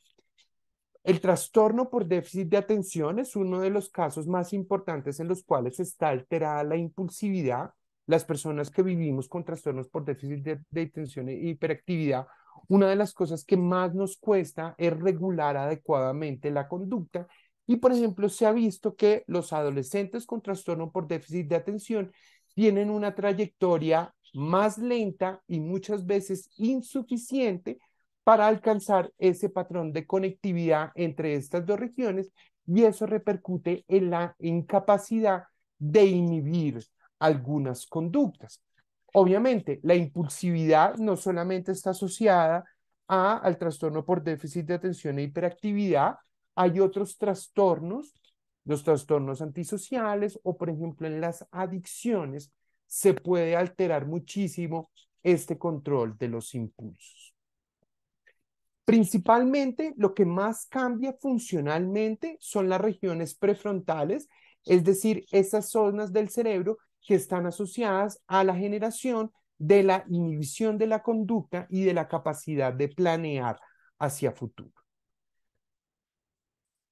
El trastorno por déficit de atención es uno de los casos más importantes en los cuales está alterada la impulsividad. Las personas que vivimos con trastornos por déficit de, atención e hiperactividad, una de las cosas que más nos cuesta es regular adecuadamente la conducta. Y, por ejemplo, se ha visto que los adolescentes con trastorno por déficit de atención tienen una trayectoria más lenta y muchas veces insuficiente para alcanzar ese patrón de conectividad entre estas dos regiones y eso repercute en la incapacidad de inhibir algunas conductas. Obviamente, la impulsividad no solamente está asociada al trastorno por déficit de atención e hiperactividad, hay otros trastornos, los trastornos antisociales o, por ejemplo, en las adicciones, se puede alterar muchísimo este control de los impulsos. Principalmente lo que más cambia funcionalmente son las regiones prefrontales, es decir, esas zonas del cerebro que están asociadas a la generación de la inhibición de la conducta y de la capacidad de planear hacia futuro.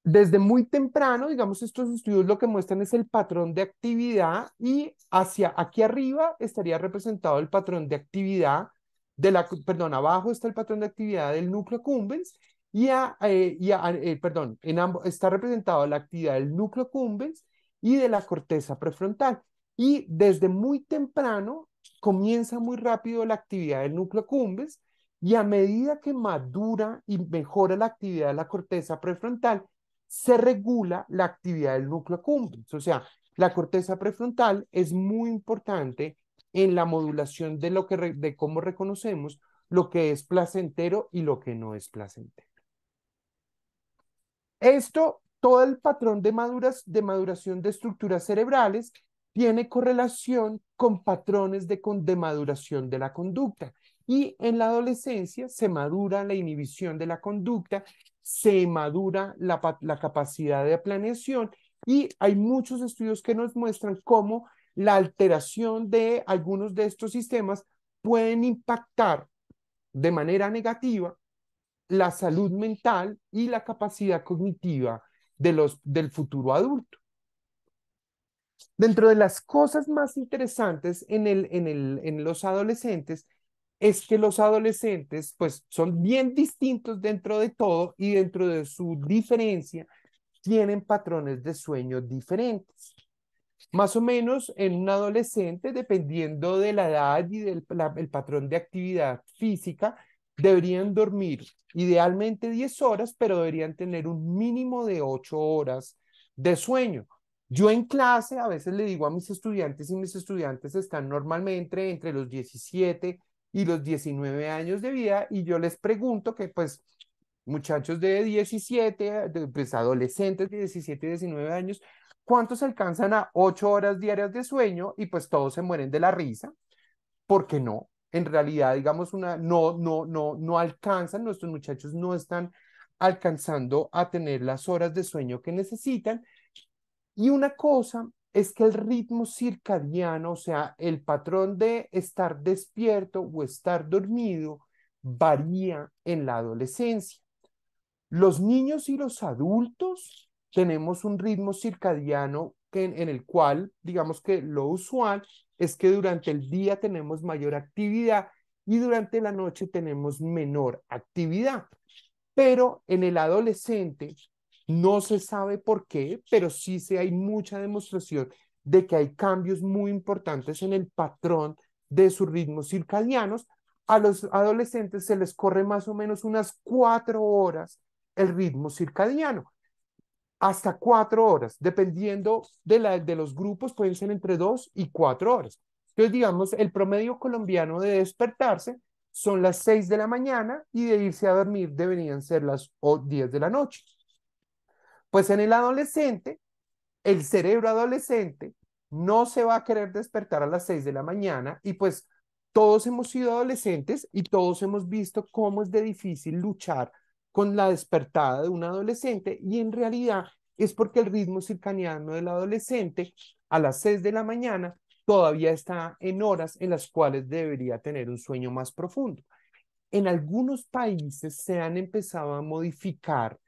Desde muy temprano, digamos, estos estudios lo que muestran es el patrón de actividad y hacia aquí arriba estaría representado el patrón de actividad de la, perdón, abajo está el patrón de actividad del núcleo cumbens y, eh, y eh, perdón, en está representado la actividad del núcleo cumbens y de la corteza prefrontal. Y desde muy temprano comienza muy rápido la actividad del núcleo cumbens y a medida que madura y mejora la actividad de la corteza prefrontal, se regula la actividad del núcleo cumbens. O sea, la corteza prefrontal es muy importante en la modulación de, lo de cómo reconocemos lo que es placentero y lo que no es placentero. Esto, todo el patrón de, maduración de estructuras cerebrales tiene correlación con patrones de, de maduración de la conducta. Y en la adolescencia se madura la inhibición de la conducta, se madura la, la, capacidad de planeación y hay muchos estudios que nos muestran cómo la alteración de algunos de estos sistemas pueden impactar de manera negativa la salud mental y la capacidad cognitiva de los, del futuro adulto. Dentro de las cosas más interesantes en, en, en los adolescentes es que los adolescentes pues son bien distintos dentro de todo y dentro de su diferencia tienen patrones de sueño diferentes más o menos en un adolescente, dependiendo de la edad y del el patrón de actividad física, deberían dormir idealmente 10 horas, pero deberían tener un mínimo de 8 horas de sueño. Yo en clase a veces le digo a mis estudiantes y mis estudiantes están normalmente entre los 17 y los 19 años de vida y yo les pregunto que pues muchachos de 17, pues adolescentes de 17, 19 años, ¿Cuántos alcanzan a ocho horas diarias de sueño y pues todos se mueren de la risa? porque no? En realidad, digamos, una, no, no, no, no alcanzan, nuestros muchachos no están alcanzando a tener las horas de sueño que necesitan. Y una cosa es que el ritmo circadiano, o sea, el patrón de estar despierto o estar dormido, varía en la adolescencia. Los niños y los adultos tenemos un ritmo circadiano en el cual, digamos que lo usual es que durante el día tenemos mayor actividad y durante la noche tenemos menor actividad. Pero en el adolescente no se sabe por qué, pero sí se hay mucha demostración de que hay cambios muy importantes en el patrón de sus ritmos circadianos. A los adolescentes se les corre más o menos unas cuatro horas el ritmo circadiano hasta cuatro horas, dependiendo de, los grupos, pueden ser entre dos y cuatro horas. Entonces, digamos, el promedio colombiano de despertarse son las seis de la mañana y de irse a dormir deberían ser las diez de la noche. Pues en el adolescente, el cerebro adolescente no se va a querer despertar a las seis de la mañana y pues todos hemos sido adolescentes y todos hemos visto cómo es de difícil luchar con la despertada de un adolescente y en realidad es porque el ritmo circadiano del adolescente a las 6 de la mañana todavía está en horas en las cuales debería tener un sueño más profundo. En algunos países se han empezado a modificar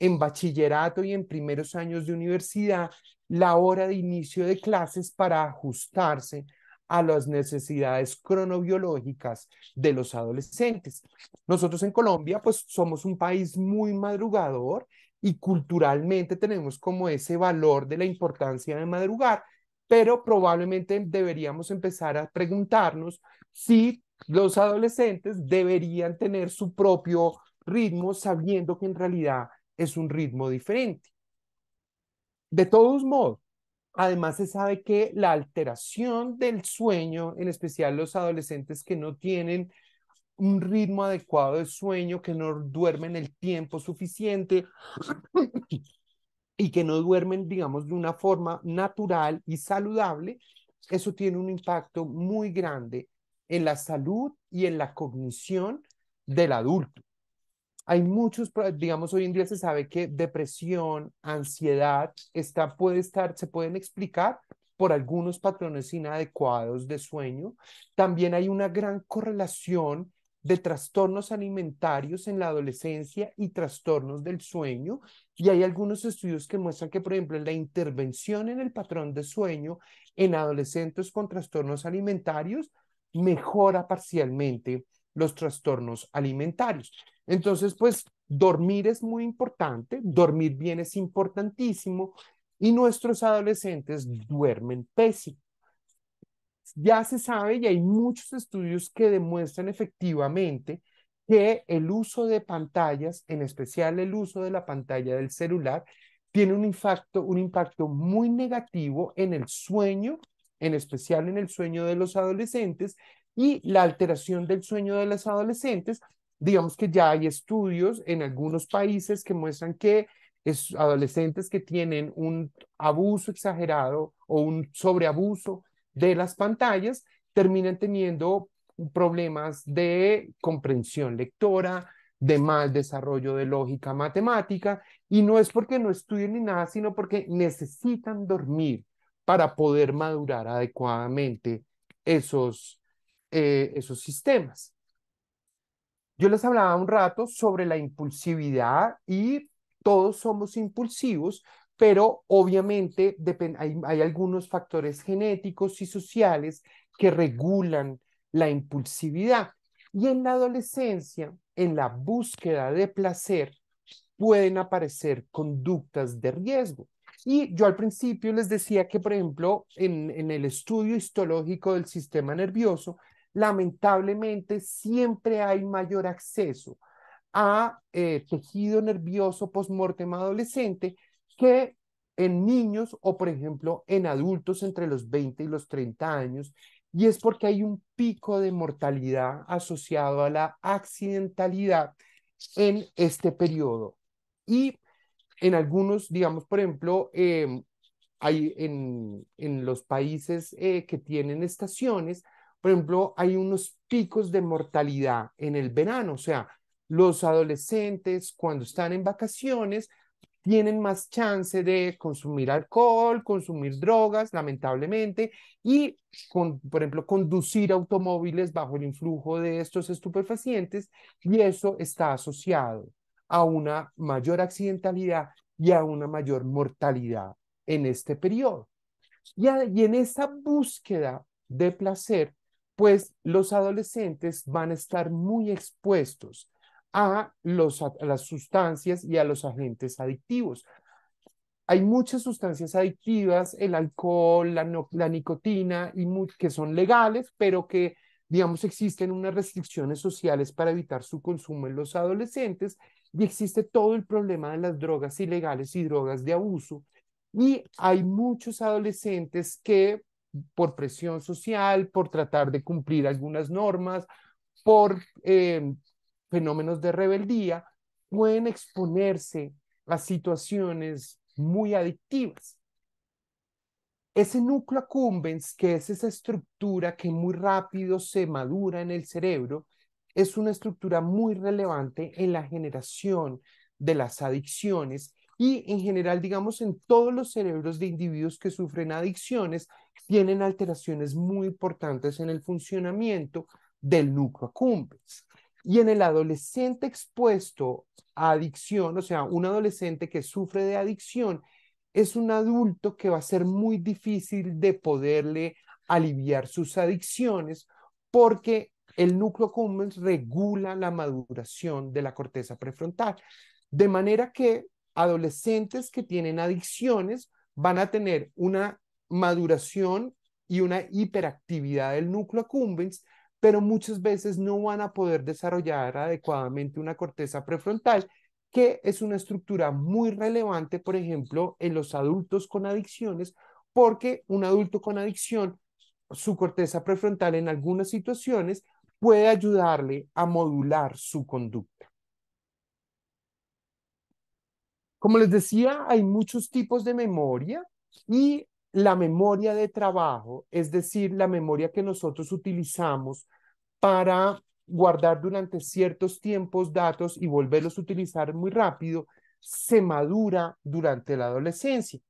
en bachillerato y en primeros años de universidad la hora de inicio de clases para ajustarse a las necesidades cronobiológicas de los adolescentes. Nosotros en Colombia, pues somos un país muy madrugador y culturalmente tenemos como ese valor de la importancia de madrugar, pero probablemente deberíamos empezar a preguntarnos si los adolescentes deberían tener su propio ritmo sabiendo que en realidad es un ritmo diferente. De todos modos, Además, se sabe que la alteración del sueño, en especial los adolescentes que no tienen un ritmo adecuado de sueño, que no duermen el tiempo suficiente y que no duermen, digamos, de una forma natural y saludable, eso tiene un impacto muy grande en la salud y en la cognición del adulto. Hay muchos, digamos, hoy en día se sabe que depresión, ansiedad, está, puede estar, se pueden explicar por algunos patrones inadecuados de sueño. También hay una gran correlación de trastornos alimentarios en la adolescencia y trastornos del sueño. Y hay algunos estudios que muestran que, por ejemplo, la intervención en el patrón de sueño en adolescentes con trastornos alimentarios mejora parcialmente los trastornos alimentarios. Entonces, pues dormir es muy importante, dormir bien es importantísimo y nuestros adolescentes duermen pésimo. Ya se sabe y hay muchos estudios que demuestran efectivamente que el uso de pantallas, en especial el uso de la pantalla del celular, tiene un impacto, un impacto muy negativo en el sueño, en especial en el sueño de los adolescentes y la alteración del sueño de las adolescentes. Digamos que ya hay estudios en algunos países que muestran que adolescentes que tienen un abuso exagerado o un sobreabuso de las pantallas terminan teniendo problemas de comprensión lectora, de mal desarrollo de lógica matemática, y no es porque no estudien ni nada, sino porque necesitan dormir para poder madurar adecuadamente esos, eh, esos sistemas. Yo les hablaba un rato sobre la impulsividad y todos somos impulsivos, pero obviamente hay, hay algunos factores genéticos y sociales que regulan la impulsividad. Y en la adolescencia, en la búsqueda de placer, pueden aparecer conductas de riesgo. Y yo al principio les decía que, por ejemplo, en, en el estudio histológico del sistema nervioso, lamentablemente siempre hay mayor acceso a eh, tejido nervioso postmortem adolescente que en niños o, por ejemplo, en adultos entre los 20 y los 30 años, y es porque hay un pico de mortalidad asociado a la accidentalidad en este periodo. Y en algunos, digamos, por ejemplo, em, hay en, en, los países eh, que tienen estaciones, por ejemplo, hay unos picos de mortalidad en el verano, o sea, los adolescentes cuando están en vacaciones tienen más chance de consumir alcohol, consumir drogas, lamentablemente, y, por ejemplo, conducir automóviles bajo el influjo de estos estupefacientes, y eso está asociado a una mayor accidentalidad y a una mayor mortalidad en este periodo. Y, y en esa búsqueda de placer, pues los adolescentes van a estar muy expuestos a, las sustancias y a los agentes adictivos. Hay muchas sustancias adictivas, el alcohol, la, nicotina, y que son legales, pero que, digamos, existen unas restricciones sociales para evitar su consumo en los adolescentes y existe todo el problema de las drogas ilegales y drogas de abuso. Y hay muchos adolescentes que por presión social, por tratar de cumplir algunas normas, por eh, fenómenos de rebeldía, pueden exponerse a situaciones muy adictivas. Ese núcleo accumbens, que es esa estructura que muy rápido se madura en el cerebro, es una estructura muy relevante en la generación de las adicciones y en general, digamos, en todos los cerebros de individuos que sufren adicciones, tienen alteraciones muy importantes en el funcionamiento del núcleo accumbens. Y en el adolescente expuesto a adicción, o sea, un adolescente que sufre de adicción, es un adulto que va a ser muy difícil de poderle aliviar sus adicciones porque el núcleo accumbens regula la maduración de la corteza prefrontal. De manera que adolescentes que tienen adicciones van a tener una maduración y una hiperactividad del núcleo accumbens, pero muchas veces no van a poder desarrollar adecuadamente una corteza prefrontal, que es una estructura muy relevante, por ejemplo, en los adultos con adicciones, porque un adulto con adicción, su corteza prefrontal en algunas situaciones puede ayudarle a modular su conducta. Como les decía, hay muchos tipos de memoria y la memoria de trabajo, es decir, la memoria que nosotros utilizamos para guardar durante ciertos tiempos datos y volverlos a utilizar muy rápido, se madura durante la adolescencia.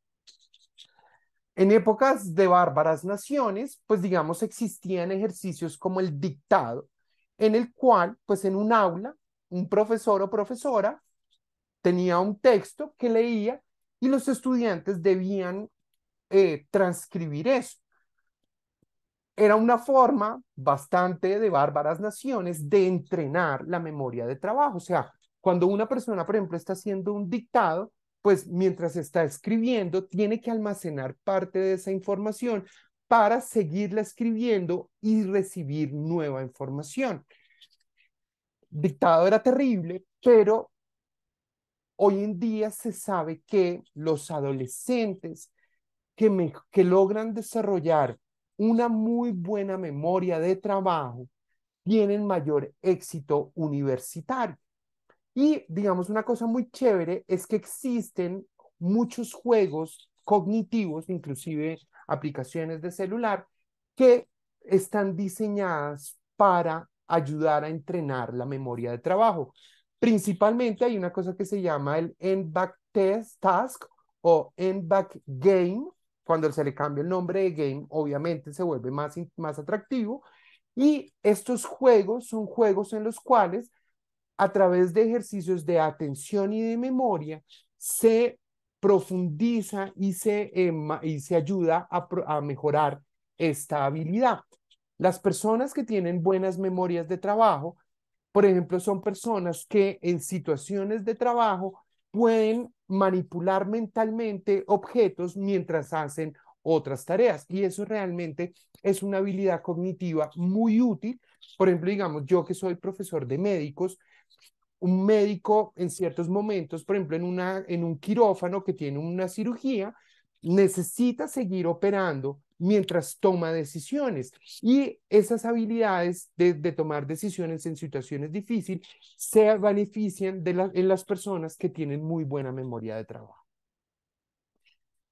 En épocas de bárbaras naciones, pues digamos, existían ejercicios como el dictado, en el cual, pues en un aula, un profesor o profesora tenía un texto que leía y los estudiantes debían eh, transcribir eso. Era una forma bastante de bárbaras naciones de entrenar la memoria de trabajo. O sea, cuando una persona, por ejemplo, está haciendo un dictado, pues mientras está escribiendo, tiene que almacenar parte de esa información para seguirla escribiendo y recibir nueva información. Dictado era terrible, pero Hoy en día se sabe que los adolescentes que, logran desarrollar una muy buena memoria de trabajo tienen mayor éxito universitario. Y digamos, una cosa muy chévere es que existen muchos juegos cognitivos, inclusive aplicaciones de celular, que están diseñadas para ayudar a entrenar la memoria de trabajo. Principalmente hay una cosa que se llama el end-back test task o end-back game. Cuando se le cambia el nombre de game, obviamente se vuelve más, más atractivo. Y estos juegos son juegos en los cuales a través de ejercicios de atención y de memoria se profundiza y se, eh, y se ayuda a mejorar esta habilidad. Las personas que tienen buenas memorias de trabajo por ejemplo, son personas que en situaciones de trabajo pueden manipular mentalmente objetos mientras hacen otras tareas. Y eso realmente es una habilidad cognitiva muy útil. Por ejemplo, digamos, yo que soy profesor de médicos, un médico en ciertos momentos, por ejemplo, en, una, en un quirófano que tiene una cirugía, necesita seguir operando mientras toma decisiones. Y esas habilidades de, tomar decisiones en situaciones difíciles se benefician de en las personas que tienen muy buena memoria de trabajo.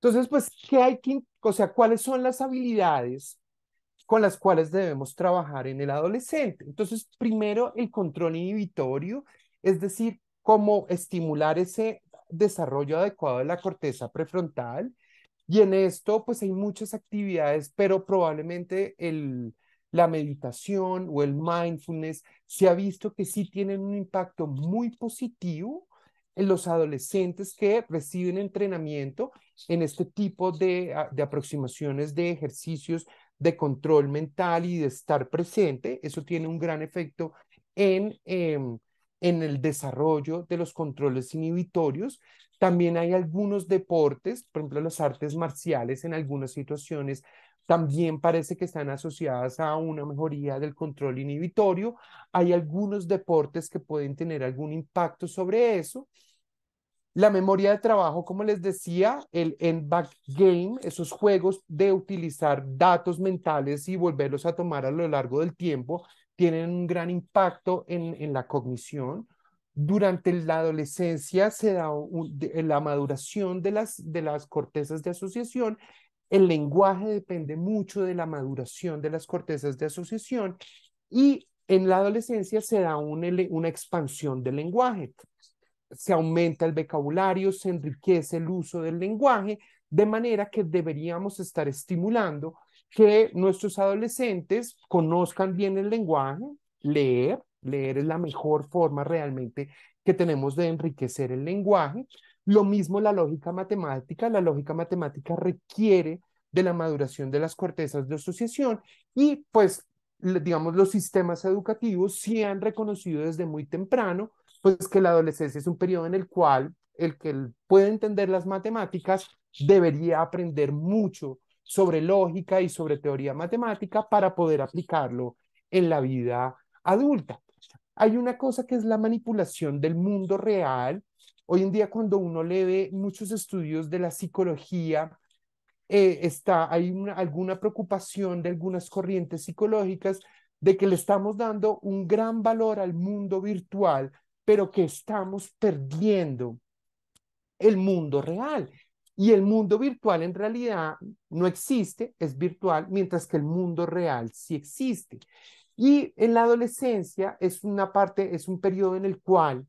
Entonces, pues, ¿qué hay que, o sea, cuáles son las habilidades con las cuales debemos trabajar en el adolescente? Entonces, primero, el control inhibitorio, es decir, cómo estimular ese desarrollo adecuado de la corteza prefrontal, y en esto, pues hay muchas actividades, pero probablemente la meditación o el mindfulness se ha visto que sí tienen un impacto muy positivo en los adolescentes que reciben entrenamiento en este tipo de, ah, aproximaciones de ejercicios de control mental y de estar presente. Eso tiene un gran efecto en em, el desarrollo de los controles inhibitorios también hay algunos deportes, por ejemplo, las artes marciales en algunas situaciones también parece que están asociadas a una mejoría del control inhibitorio. Hay algunos deportes que pueden tener algún impacto sobre eso. La memoria de trabajo, como les decía, el end-back game, esos juegos de utilizar datos mentales y volverlos a tomar a lo largo del tiempo, tienen un gran impacto en, en la cognición durante la adolescencia se da la maduración de las, de las cortezas de asociación. El lenguaje depende mucho de la maduración de las cortezas de asociación y en la adolescencia se da una expansión del lenguaje. Se aumenta el vocabulario, se enriquece el uso del lenguaje, de manera que deberíamos estar estimulando que nuestros adolescentes conozcan bien el lenguaje, leer, Leer es la mejor forma realmente que tenemos de enriquecer el lenguaje. Lo mismo la lógica matemática. La lógica matemática requiere de la maduración de las cortezas de asociación y pues digamos, los sistemas educativos sí han reconocido desde muy temprano, pues que la adolescencia es un periodo en el cual el que puede entender las matemáticas debería aprender mucho sobre lógica y sobre teoría matemática para poder aplicarlo en la vida adulta. Hay una cosa que es la manipulación del mundo real. Hoy en día cuando uno le ve muchos estudios de la psicología, eh, está, hay alguna preocupación de algunas corrientes psicológicas de que le estamos dando un gran valor al mundo virtual, pero que estamos perdiendo el mundo real. Y el mundo virtual en realidad no existe, es virtual, mientras que el mundo real sí existe. Y en la adolescencia es una parte, es un periodo en el cual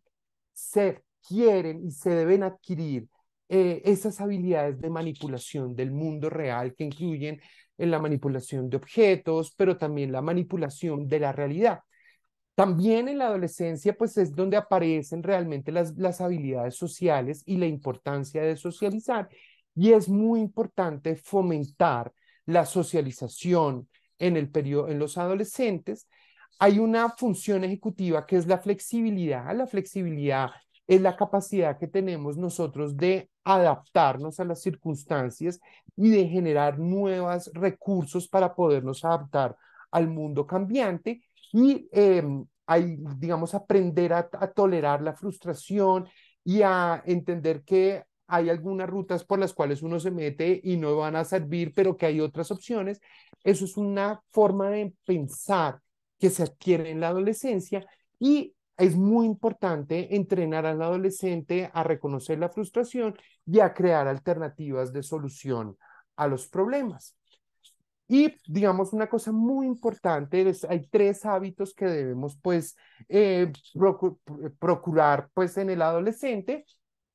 se quieren y se deben adquirir eh, esas habilidades de manipulación del mundo real que incluyen en la manipulación de objetos, pero también la manipulación de la realidad. También en la adolescencia, pues es donde aparecen realmente las, las habilidades sociales y la importancia de socializar. Y es muy importante fomentar la socialización, en, el periodo, en los adolescentes, hay una función ejecutiva que es la flexibilidad. La flexibilidad es la capacidad que tenemos nosotros de adaptarnos a las circunstancias y de generar nuevos recursos para podernos adaptar al mundo cambiante y em, hay, digamos, aprender a tolerar la frustración y a entender que hay algunas rutas por las cuales uno se mete y no van a servir, pero que hay otras opciones. Eso es una forma de pensar que se adquiere en la adolescencia y es muy importante entrenar al adolescente a reconocer la frustración y a crear alternativas de solución a los problemas. Y digamos una cosa muy importante, hay tres hábitos que debemos pues eh, procurar pues en el adolescente,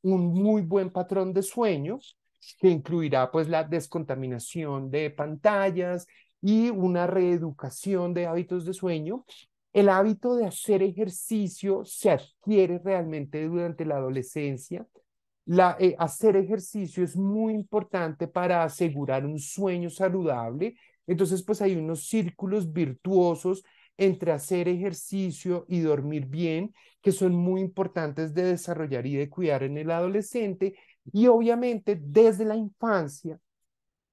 un muy buen patrón de sueños, que incluirá pues la descontaminación de pantallas y una reeducación de hábitos de sueño. El hábito de hacer ejercicio se adquiere realmente durante la adolescencia. La, eh, hacer ejercicio es muy importante para asegurar un sueño saludable. Entonces, pues hay unos círculos virtuosos entre hacer ejercicio y dormir bien, que son muy importantes de desarrollar y de cuidar en el adolescente. Y obviamente desde la infancia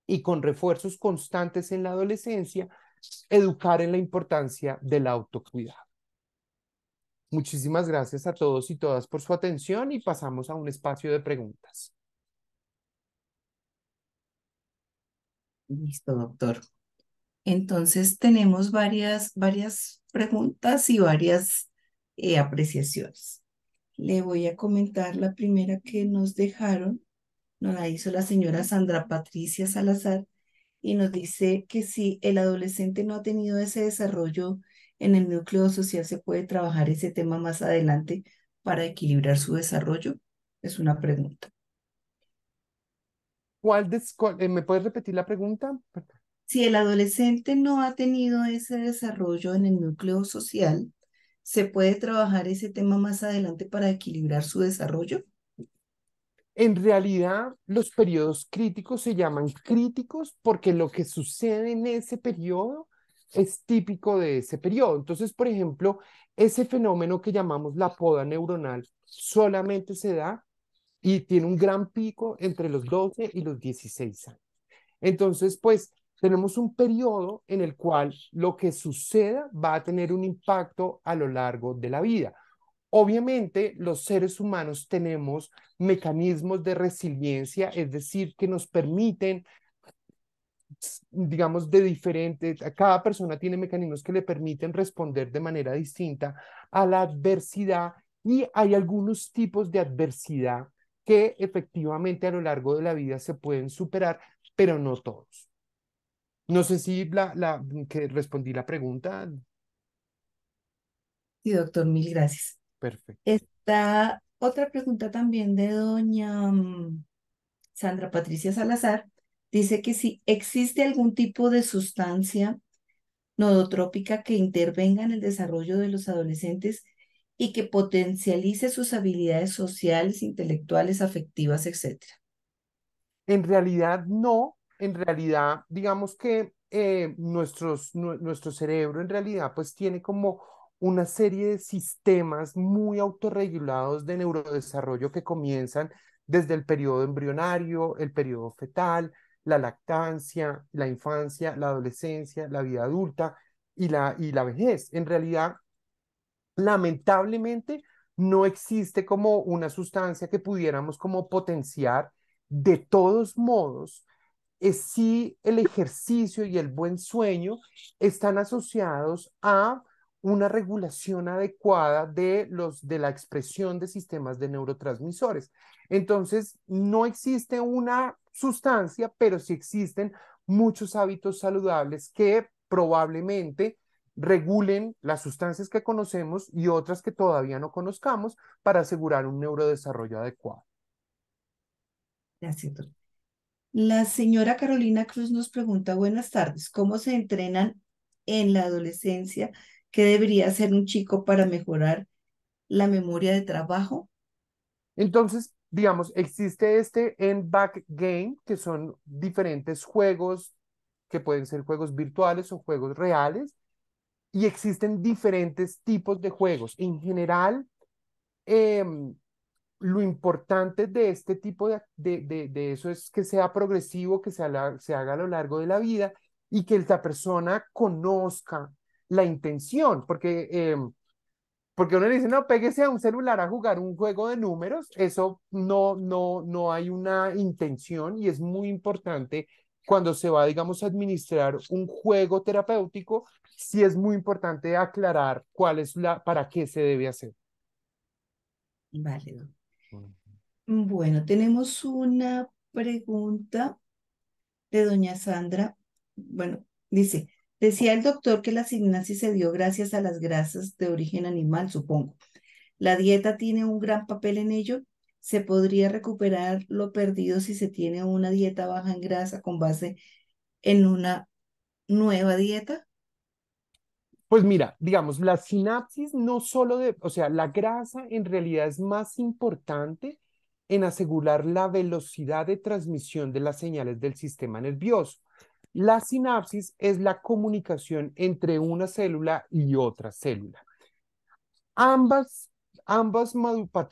y con refuerzos constantes en la adolescencia, educar en la importancia del autocuidado. Muchísimas gracias a todos y todas por su atención y pasamos a un espacio de preguntas. Listo, doctor. Entonces tenemos varias, varias preguntas y varias eh, apreciaciones le voy a comentar la primera que nos dejaron, nos la hizo la señora Sandra Patricia Salazar y nos dice que si el adolescente no ha tenido ese desarrollo en el núcleo social, se puede trabajar ese tema más adelante para equilibrar su desarrollo. Es una pregunta. ¿Cuál eh, ¿Me puedes repetir la pregunta? Si el adolescente no ha tenido ese desarrollo en el núcleo social, ¿Se puede trabajar ese tema más adelante para equilibrar su desarrollo? En realidad, los periodos críticos se llaman críticos porque lo que sucede en ese periodo es típico de ese periodo. Entonces, por ejemplo, ese fenómeno que llamamos la poda neuronal solamente se da y tiene un gran pico entre los 12 y los 16 años. Entonces, pues tenemos un periodo en el cual lo que suceda va a tener un impacto a lo largo de la vida. Obviamente, los seres humanos tenemos mecanismos de resiliencia, es decir, que nos permiten, digamos, de diferente, cada persona tiene mecanismos que le permiten responder de manera distinta a la adversidad y hay algunos tipos de adversidad que efectivamente a lo largo de la vida se pueden superar, pero no todos. No sé si la, que respondí la pregunta. Sí, doctor, mil gracias. Perfecto. Está otra pregunta también de doña mm, Sandra Patricia Salazar. Dice que si existe algún tipo de sustancia nodotrópica que intervenga en el desarrollo de los adolescentes y que potencialice sus habilidades sociales, intelectuales, afectivas, etc. En realidad no, en realidad, digamos que eh, nuestro cerebro en realidad pues tiene como una serie de sistemas muy autorregulados de neurodesarrollo que comienzan desde el periodo embrionario, el periodo fetal, la lactancia, la infancia, la adolescencia, la vida adulta y la, y la vejez. En realidad, lamentablemente, no existe como una sustancia que pudiéramos como potenciar. De todos modos, es eh, si el ejercicio y el buen sueño están asociados a una regulación adecuada de, los, de la expresión de sistemas de neurotransmisores. Entonces, no existe una sustancia, pero sí existen muchos hábitos saludables que probablemente regulen las sustancias que conocemos y otras que todavía no conozcamos para asegurar un neurodesarrollo adecuado. Gracias, doctor. La señora Carolina Cruz nos pregunta, buenas tardes, ¿cómo se entrenan en la adolescencia? ¿Qué debería hacer un chico para mejorar la memoria de trabajo? Entonces, digamos, existe este en back game, que son diferentes juegos que pueden ser juegos virtuales o juegos reales, y existen diferentes tipos de juegos. En general, eh, lo importante de este tipo de, de, de, eso es que sea progresivo, que sea se haga a lo largo de la vida y que esta persona conozca la intención, porque, em, porque uno le dice, no, pégese a un celular a jugar un juego de números, eso no, no, no hay una intención y es muy importante cuando se va, digamos, a administrar un juego terapéutico, sí es muy importante aclarar cuál es la, para qué se debe hacer. Válido. Bueno, tenemos una pregunta de doña Sandra. Bueno, dice, decía el doctor que la signasis se dio gracias a las grasas de origen animal, supongo. ¿La dieta tiene un gran papel en ello? ¿Se podría recuperar lo perdido si se tiene una dieta baja en grasa con base en una nueva dieta? Pues mira, digamos, la sinapsis no solo de, o sea, la grasa en realidad es más importante en asegurar la velocidad de transmisión de las señales del sistema nervioso. La sinapsis es la comunicación entre una célula y otra célula. Ambas, ambas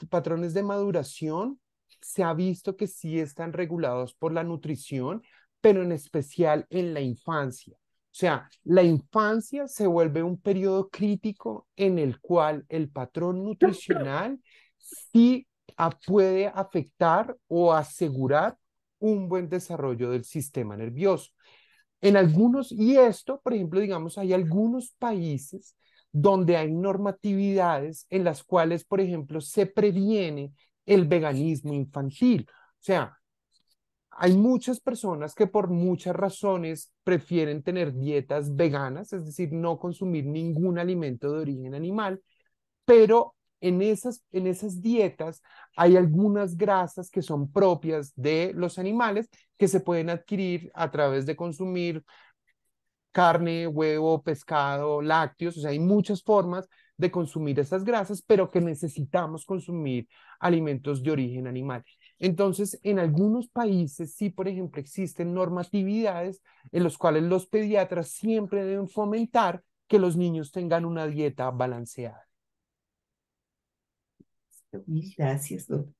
patrones de maduración se ha visto que sí están regulados por la nutrición, pero en especial en la infancia. O sea, la infancia se vuelve un periodo crítico en el cual el patrón nutricional sí puede afectar o asegurar un buen desarrollo del sistema nervioso. En algunos, y esto, por ejemplo, digamos, hay algunos países donde hay normatividades en las cuales, por ejemplo, se previene el veganismo infantil. O sea, hay muchas personas que por muchas razones prefieren tener dietas veganas, es decir, no consumir ningún alimento de origen animal, pero en esas, dietas hay algunas grasas que son propias de los animales que se pueden adquirir a través de consumir carne, huevo, pescado, lácteos, o sea, hay muchas formas de consumir esas grasas, pero que necesitamos consumir alimentos de origen animal. Entonces, en algunos países sí, por ejemplo, existen normatividades en los cuales los pediatras siempre deben fomentar que los niños tengan una dieta balanceada. Gracias, doctor.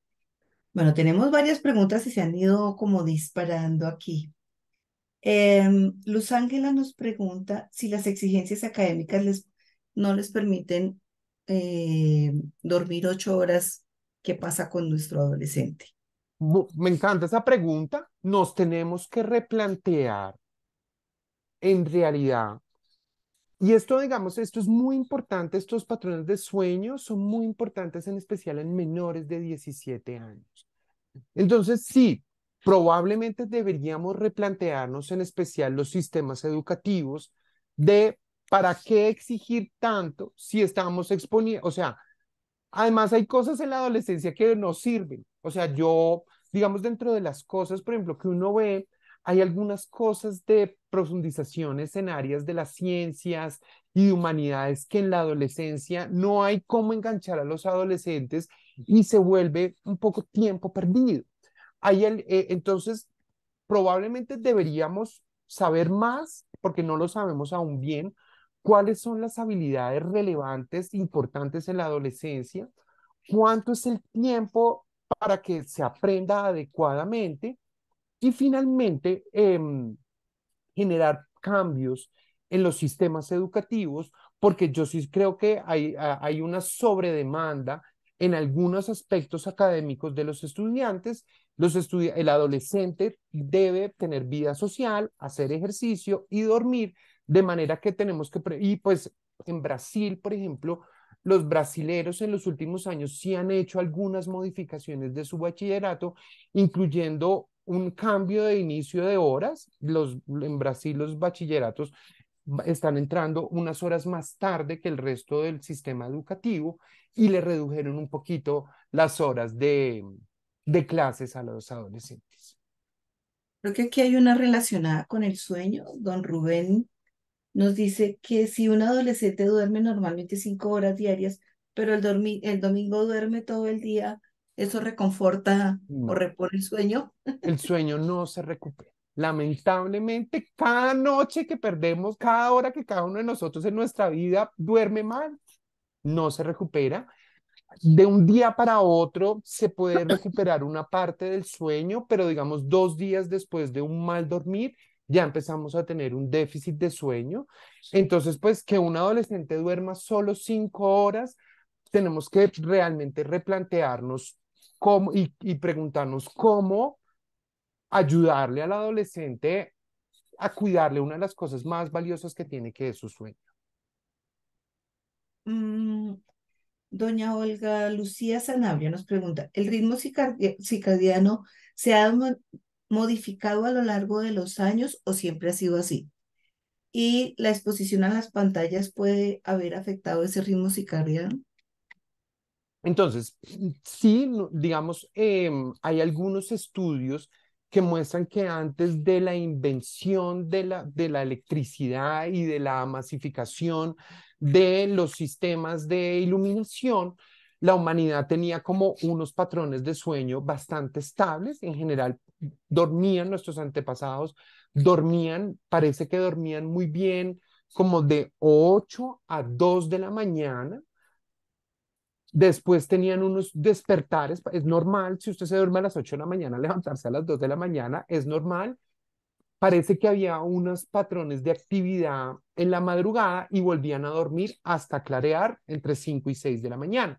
Bueno, tenemos varias preguntas y se han ido como disparando aquí. Em, Luz Ángela nos pregunta si las exigencias académicas les, no les permiten eh, dormir ocho horas. ¿Qué pasa con nuestro adolescente? me encanta esa pregunta. Nos tenemos que replantear en realidad. Y esto, digamos, esto es muy importante, estos patrones de sueño son muy importantes en especial en menores de 17 años. Entonces, sí, probablemente deberíamos replantearnos en especial los sistemas educativos de para qué exigir tanto si estamos exponiendo, o sea, Además, hay cosas en la adolescencia que no sirven. O sea, yo, digamos, dentro de las cosas, por ejemplo, que uno ve, hay algunas cosas de profundizaciones en áreas de las ciencias y de humanidades que en la adolescencia no hay cómo enganchar a los adolescentes y se vuelve un poco tiempo perdido. Hay eh, entonces, probablemente deberíamos saber más, porque no lo sabemos aún bien, cuáles son las habilidades relevantes, importantes en la adolescencia, cuánto es el tiempo para que se aprenda adecuadamente y finalmente em, generar cambios en los sistemas educativos, porque yo sí creo que hay, hay una sobredemanda en algunos aspectos académicos de los estudiantes. Los el adolescente debe tener vida social, hacer ejercicio y dormir, de manera que tenemos que, y pues en Brasil, por ejemplo, los brasileros en los últimos años sí han hecho algunas modificaciones de su bachillerato, incluyendo un cambio de inicio de horas. Los, en Brasil los bachilleratos están entrando unas horas más tarde que el resto del sistema educativo y le redujeron un poquito las horas de, de clases a los adolescentes. Creo que aquí hay una relacionada con el sueño. Don Rubén nos dice que si un adolescente duerme normalmente cinco horas diarias, pero el, domingo duerme todo el día, ¿eso reconforta o repone el sueño? El sueño no se recupera. Lamentablemente, cada noche que perdemos, cada hora que cada uno de nosotros en nuestra vida duerme mal, no se recupera. De un día para otro se puede recuperar una parte del sueño, pero digamos dos días después de un mal dormir, ya empezamos a tener un déficit de sueño. Entonces, pues que un adolescente duerma solo cinco horas, tenemos que realmente replantearnos cómo y, preguntarnos cómo ayudarle al adolescente a cuidarle una de las cosas más valiosas que tiene, que es su sueño. Mm, doña Olga Lucía Sanabria nos pregunta, ¿el ritmo circadiano se ha modificado a lo largo de los años o siempre ha sido así. Y la exposición a las pantallas puede haber afectado ese ritmo circadiano. Entonces, sí, digamos, em, hay algunos estudios que muestran que antes de la invención de la, de la electricidad y de la masificación de los sistemas de iluminación, la humanidad tenía como unos patrones de sueño bastante estables, en general dormían nuestros antepasados, dormían, parece que dormían muy bien, como de 8 a 2 de la mañana. Después tenían unos despertares, es normal, si usted se duerme a las 8 de la mañana, levantarse a las 2 de la mañana, es normal. Parece que había unos patrones de actividad en la madrugada y volvían a dormir hasta clarear entre 5 y 6 de la mañana.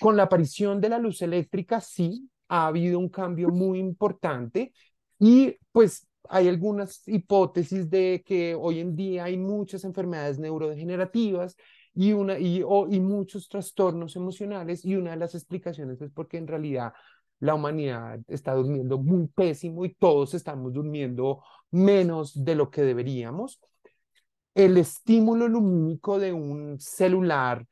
Con la aparición de la luz eléctrica, sí, ha habido un cambio muy importante y pues hay algunas hipótesis de que hoy en día hay muchas enfermedades neurodegenerativas y, una, y, y muchos trastornos emocionales y una de las explicaciones es porque en realidad la humanidad está durmiendo muy pésimo y todos estamos durmiendo menos de lo que deberíamos. El estímulo lumínico de un celular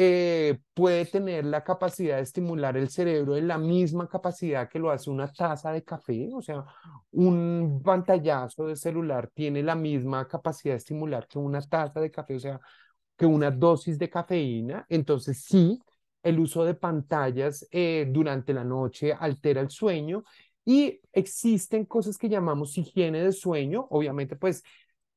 eh, puede tener la capacidad de estimular el cerebro en la misma capacidad que lo hace una taza de café, o sea, un pantallazo de celular tiene la misma capacidad de estimular que una taza de café, o sea, que una dosis de cafeína. Entonces, sí, el uso de pantallas eh, durante la noche altera el sueño y existen cosas que llamamos higiene de sueño. Obviamente, pues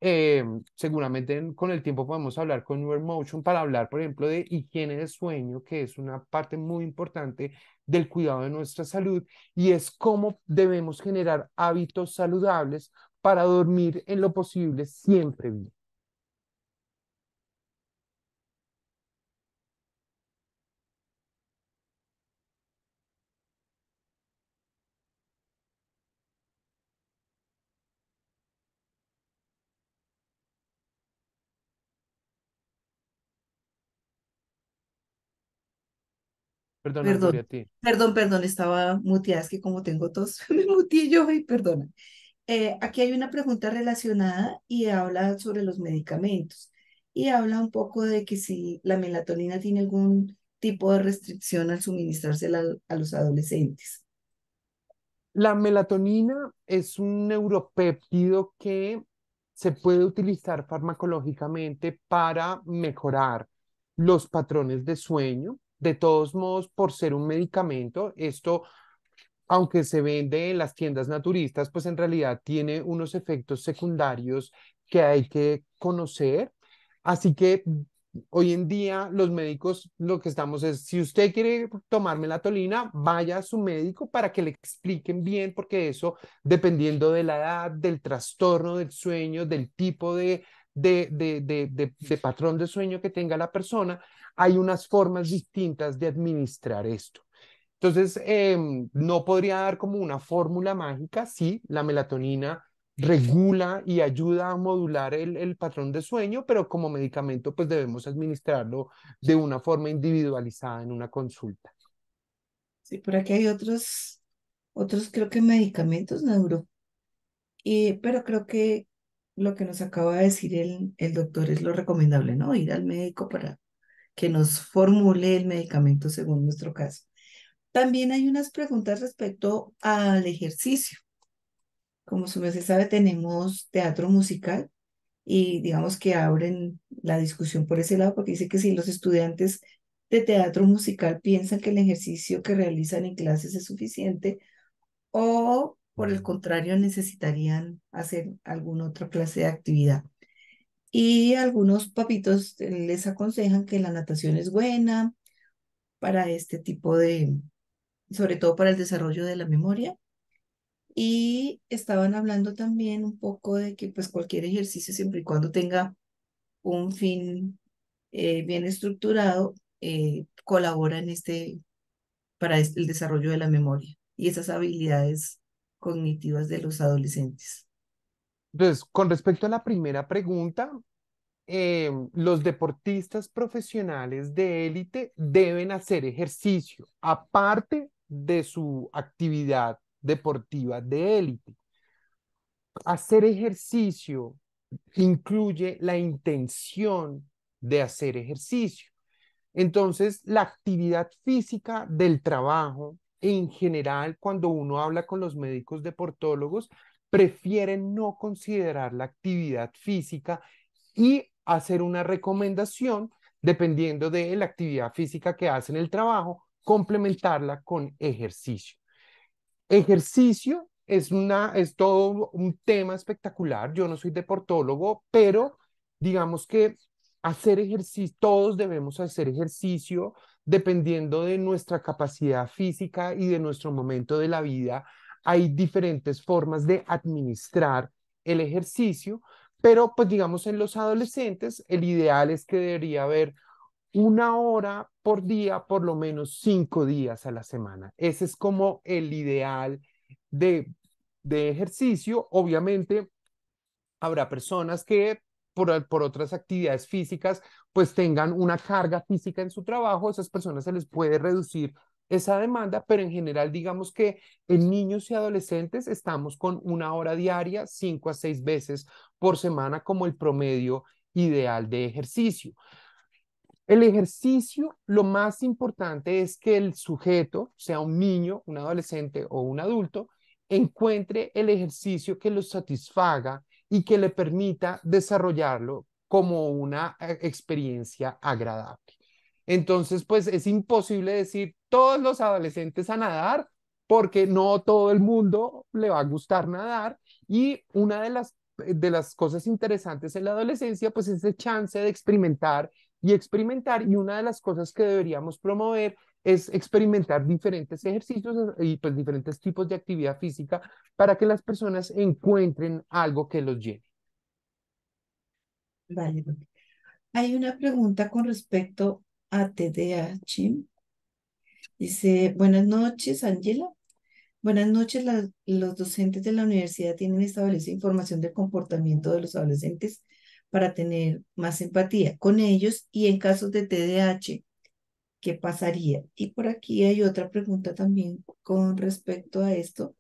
eh, seguramente con el tiempo podemos hablar con Your Motion para hablar, por ejemplo, de higiene de sueño, que es una parte muy importante del cuidado de nuestra salud y es cómo debemos generar hábitos saludables para dormir en lo posible siempre bien. Perdón, perdón, perdón, estaba muteada, es que como tengo tos, me muteé yo y perdona. Eh, aquí hay una pregunta relacionada y habla sobre los medicamentos y habla un poco de que si la melatonina tiene algún tipo de restricción al suministrársela a los adolescentes. La melatonina es un neuropéptido que se puede utilizar farmacológicamente para mejorar los patrones de sueño, de todos modos, por ser un medicamento, esto, aunque se vende en las tiendas naturistas, pues en realidad tiene unos efectos secundarios que hay que conocer. Así que hoy en día los médicos lo que estamos es, si usted quiere tomar melatolina, vaya a su médico para que le expliquen bien, porque eso, dependiendo de la edad, del trastorno del sueño, del tipo de, de, de, patrón de sueño que tenga la persona, hay unas formas distintas de administrar esto. Entonces, em, no podría dar como una fórmula mágica, sí, la melatonina regula y ayuda a modular el, patrón de sueño, pero como medicamento pues debemos administrarlo de una forma individualizada en una consulta. Sí, por aquí hay otros, otros creo que medicamentos, Neuro, y, pero creo que lo que nos acaba de decir el, el doctor es lo recomendable, ¿no? Ir al médico para que nos formule el medicamento según nuestro caso. También hay unas preguntas respecto al ejercicio. Como su merced sabe, tenemos teatro musical y digamos que abren la discusión por ese lado porque dice que si los estudiantes de teatro musical piensan que el ejercicio que realizan en clases es suficiente o por el contrario necesitarían hacer alguna otra clase de actividad. Y algunos papitos les aconsejan que la natación es buena para este tipo de, sobre todo para el desarrollo de la memoria. Y estaban hablando también un poco de que pues cualquier ejercicio, siempre y cuando tenga un fin eh, bien estructurado, eh, colabora en este, para el desarrollo de la memoria y esas habilidades cognitivas de los adolescentes. Entonces, con respecto a la primera pregunta, eh, los deportistas profesionales de élite deben hacer ejercicio aparte de su actividad deportiva de élite. Hacer ejercicio incluye la intención de hacer ejercicio. Entonces, la actividad física del trabajo, en general, cuando uno habla con los médicos deportólogos, prefieren no considerar la actividad física y hacer una recomendación, dependiendo de la actividad física que hacen el trabajo, complementarla con ejercicio. Ejercicio es, una, es todo un tema espectacular. Yo no soy deportólogo, pero digamos que hacer ejercicio, todos debemos hacer ejercicio dependiendo de nuestra capacidad física y de nuestro momento de la vida hay diferentes formas de administrar el ejercicio, pero pues digamos en los adolescentes el ideal es que debería haber una hora por día, por lo menos cinco días a la semana. Ese es como el ideal de, de ejercicio. Obviamente, habrá personas que por, por otras actividades físicas, pues tengan una carga física en su trabajo, esas personas se les puede reducir esa demanda, pero en general digamos que en niños y adolescentes estamos con una hora diaria, cinco a seis veces por semana como el promedio ideal de ejercicio. El ejercicio, lo más importante es que el sujeto, sea un niño, un adolescente o un adulto, encuentre el ejercicio que lo satisfaga y que le permita desarrollarlo como una eh, experiencia agradable. Entonces, pues es imposible decir todos los adolescentes a nadar, porque no todo el mundo le va a gustar nadar. Y una de las, de las cosas interesantes en la adolescencia, pues es el chance de experimentar y experimentar. Y una de las cosas que deberíamos promover es experimentar diferentes ejercicios y pues diferentes tipos de actividad física para que las personas encuentren algo que los llene. Vale. Hay una pregunta con respecto a TDAH Dice, buenas noches, Ángela. Buenas noches, los docentes de la universidad tienen establecida información del comportamiento de los adolescentes para tener más empatía con ellos y en casos de TDAH, ¿qué pasaría? Y por aquí hay otra pregunta también con respecto a esto,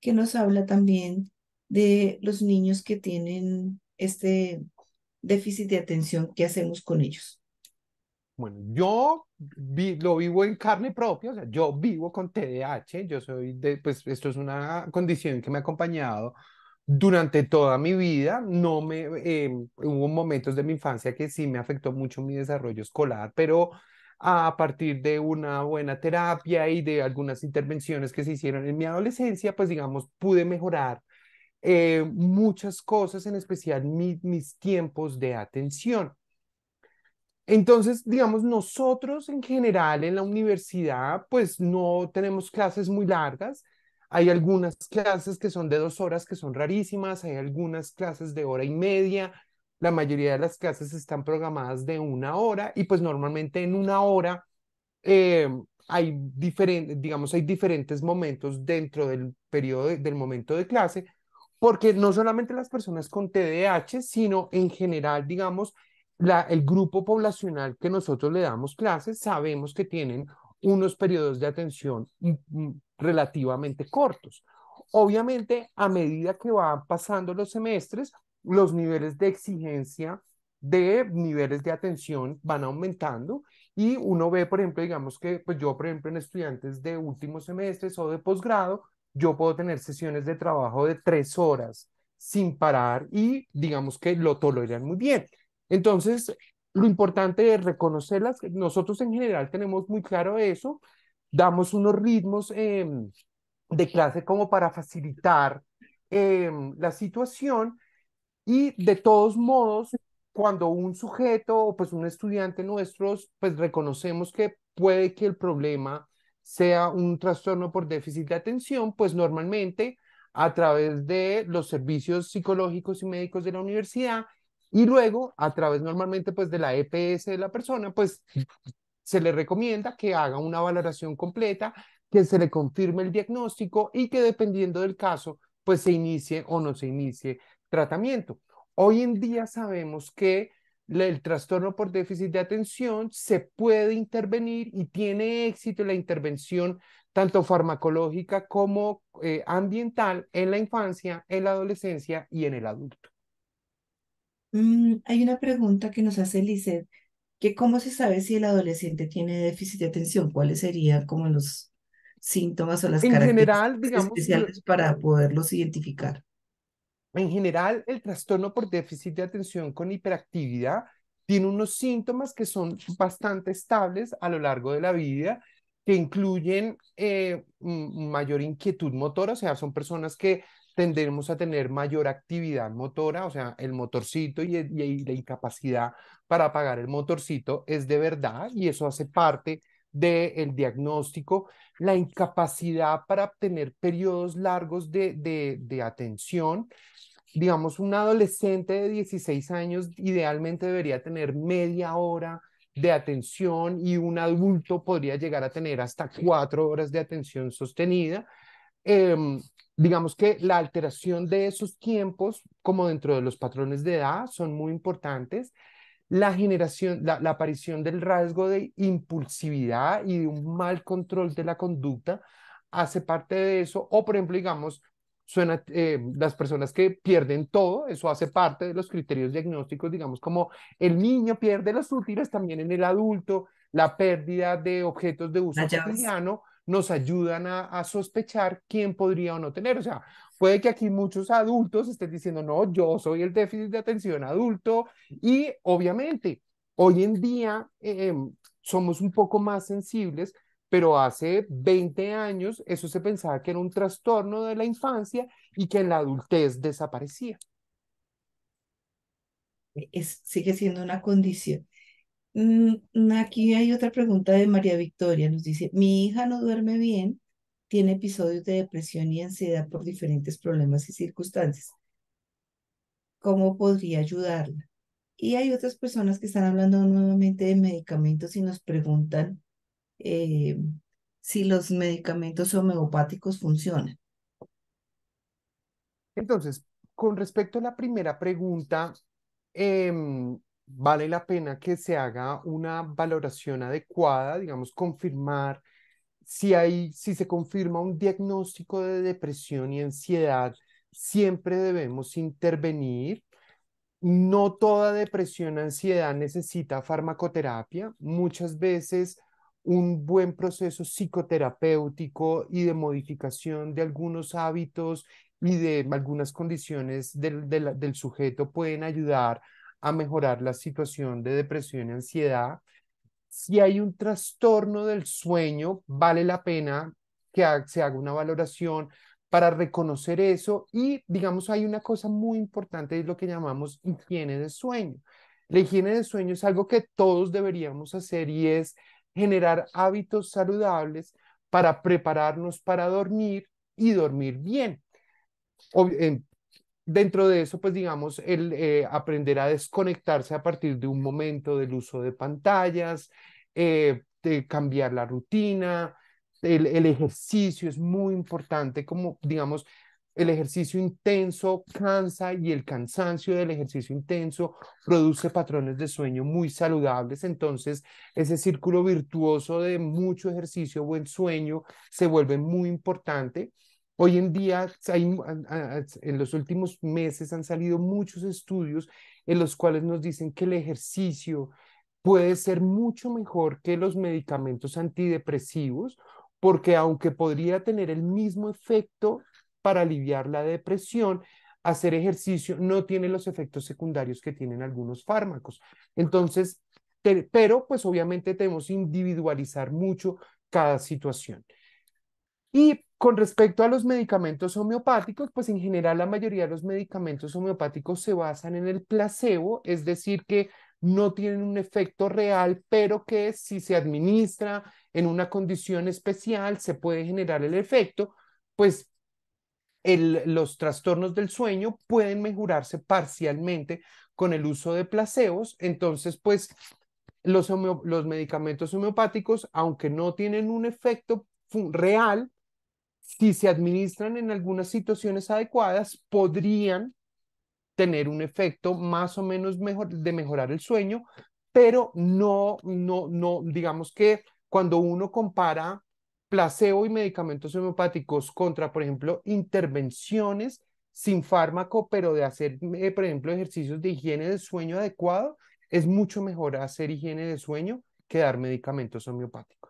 que nos habla también de los niños que tienen este déficit de atención, ¿qué hacemos con ellos? Bueno, yo lo vivo en carne propia, o sea, yo vivo con TDAH, yo soy de, pues esto es una condición que me ha acompañado durante toda mi vida. No me, eh, hubo momentos de mi infancia que sí me afectó mucho mi desarrollo escolar, pero a partir de una buena terapia y de algunas intervenciones que se hicieron en mi adolescencia, pues digamos, pude mejorar eh, muchas cosas, en especial mis tiempos de atención. Entonces, digamos, nosotros en general en la universidad, pues no tenemos clases muy largas. Hay algunas clases que son de dos horas que son rarísimas, hay algunas clases de hora y media, la mayoría de las clases están programadas de una hora y pues normalmente en una hora eh, hay, diferentes, digamos, hay diferentes momentos dentro del periodo del momento de clase, porque no solamente las personas con TDAH, sino en general, digamos, el grupo poblacional que nosotros le damos clases, sabemos que tienen unos periodos de atención mm, mm, relativamente cortos. Obviamente, a medida que van pasando los semestres, los niveles de exigencia de niveles de atención van aumentando y uno ve, por ejemplo, digamos que pues, yo, por ejemplo, en estudiantes de últimos semestres o de posgrado, yo puedo tener sesiones de trabajo de tres horas sin parar y digamos que lo toleran muy bien. Entonces, lo importante es reconocerlas. Nosotros en general tenemos muy claro eso, damos unos ritmos em, de clase como para facilitar em, la situación y de todos modos, cuando un sujeto o pues un estudiante nuestro pues reconocemos que puede que el problema sea un trastorno por déficit de atención, pues normalmente a través de los servicios psicológicos y médicos de la universidad y luego, a través normalmente pues de la EPS de la persona, pues se le recomienda que haga una valoración completa, que se le confirme el diagnóstico y que dependiendo del caso, pues se inicie o no se inicie tratamiento. Hoy en día sabemos que el trastorno por déficit de atención se puede intervenir y tiene éxito la intervención tanto farmacológica como eh, ambiental en la infancia, en la adolescencia y en el adulto. Mm, hay una pregunta que nos hace Lizeth, que cómo se sabe si el adolescente tiene déficit de atención, cuáles serían como los síntomas o las en características general, especiales para poderlos identificar. En general, el trastorno por déficit de atención con hiperactividad tiene unos síntomas que son bastante estables a lo largo de la vida, que incluyen eh, mayor inquietud motora, o sea, son personas que tendremos a tener mayor actividad motora, o sea, el motorcito y, la incapacidad para apagar el motorcito es de verdad y eso hace parte del diagnóstico, la incapacidad para obtener periodos largos de, atención. Digamos, un adolescente de 16 años idealmente debería tener media hora de atención y un adulto podría llegar a tener hasta cuatro horas de atención sostenida Em, digamos que la alteración de esos tiempos, como dentro de los patrones de edad, son muy importantes. La generación, la, aparición del rasgo de impulsividad y de un mal control de la conducta hace parte de eso. O, por ejemplo, digamos, suena eh, las personas que pierden todo, eso hace parte de los criterios diagnósticos, digamos, como el niño pierde las útiles también en el adulto, la pérdida de objetos de uso cotidiano nos ayudan a, sospechar quién podría o no tener. O sea, puede que aquí muchos adultos estén diciendo, no, yo soy el déficit de atención adulto y obviamente hoy en día eh, em, somos un poco más sensibles, pero hace 20 años eso se pensaba que era un trastorno de la infancia y que en la adultez desaparecía. sigue siendo una condición. Mm, aquí hay otra pregunta de María Victoria. Nos dice, mi hija no duerme bien, tiene episodios de depresión y ansiedad por diferentes problemas y circunstancias. ¿Cómo podría ayudarla? Y hay otras personas que están hablando nuevamente de medicamentos y nos preguntan eh, si los medicamentos homeopáticos funcionan. Entonces, con respecto a la primera pregunta, em, vale la pena que se haga una valoración adecuada, digamos, confirmar si si se confirma un diagnóstico de depresión y ansiedad, siempre debemos intervenir. No toda depresión, ansiedad necesita farmacoterapia. Muchas veces un buen proceso psicoterapéutico y de modificación de algunos hábitos y de algunas condiciones del, del sujeto pueden ayudar a mejorar la situación de depresión y ansiedad. Si hay un trastorno del sueño, vale la pena que se haga una valoración para reconocer eso y digamos hay una cosa muy importante es lo que llamamos higiene de sueño. La higiene de sueño es algo que todos deberíamos hacer y es generar hábitos saludables para prepararnos para dormir y dormir bien. en, eh, Dentro de eso, pues digamos, el eh, aprender a desconectarse a partir de un momento del uso de pantallas, eh, de cambiar la rutina, el, el ejercicio es muy importante, como digamos, el ejercicio intenso cansa y el cansancio del ejercicio intenso produce patrones de sueño muy saludables. Entonces, ese círculo virtuoso de mucho ejercicio, buen sueño, se vuelve muy importante. Hoy en día, en los últimos meses han salido muchos estudios en los cuales nos dicen que el ejercicio puede ser mucho mejor que los medicamentos antidepresivos, porque aunque podría tener el mismo efecto para aliviar la depresión, hacer ejercicio no tiene los efectos secundarios que tienen algunos fármacos. Entonces, pero pues obviamente tenemos que individualizar mucho cada situación. Y con respecto a los medicamentos homeopáticos, pues en general la mayoría de los medicamentos homeopáticos se basan en el placebo, es decir, que no tienen un efecto real, pero que si se administra en una condición especial se puede generar el efecto, pues los trastornos del sueño pueden mejorarse parcialmente con el uso de placebos. Entonces, pues los, los medicamentos homeopáticos, aunque no tienen un efecto real, si se administran en algunas situaciones adecuadas, podrían tener un efecto más o menos mejor, de mejorar el sueño, pero no, no, no, digamos que cuando uno compara placebo y medicamentos homeopáticos contra, por ejemplo, intervenciones sin fármaco, pero de hacer, eh, por ejemplo, ejercicios de higiene de sueño adecuado, es mucho mejor hacer higiene de sueño que dar medicamentos homeopáticos.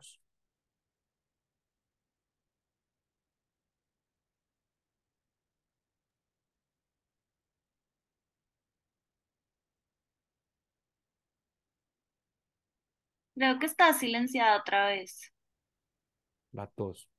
Creo que está silenciada otra vez. La tos.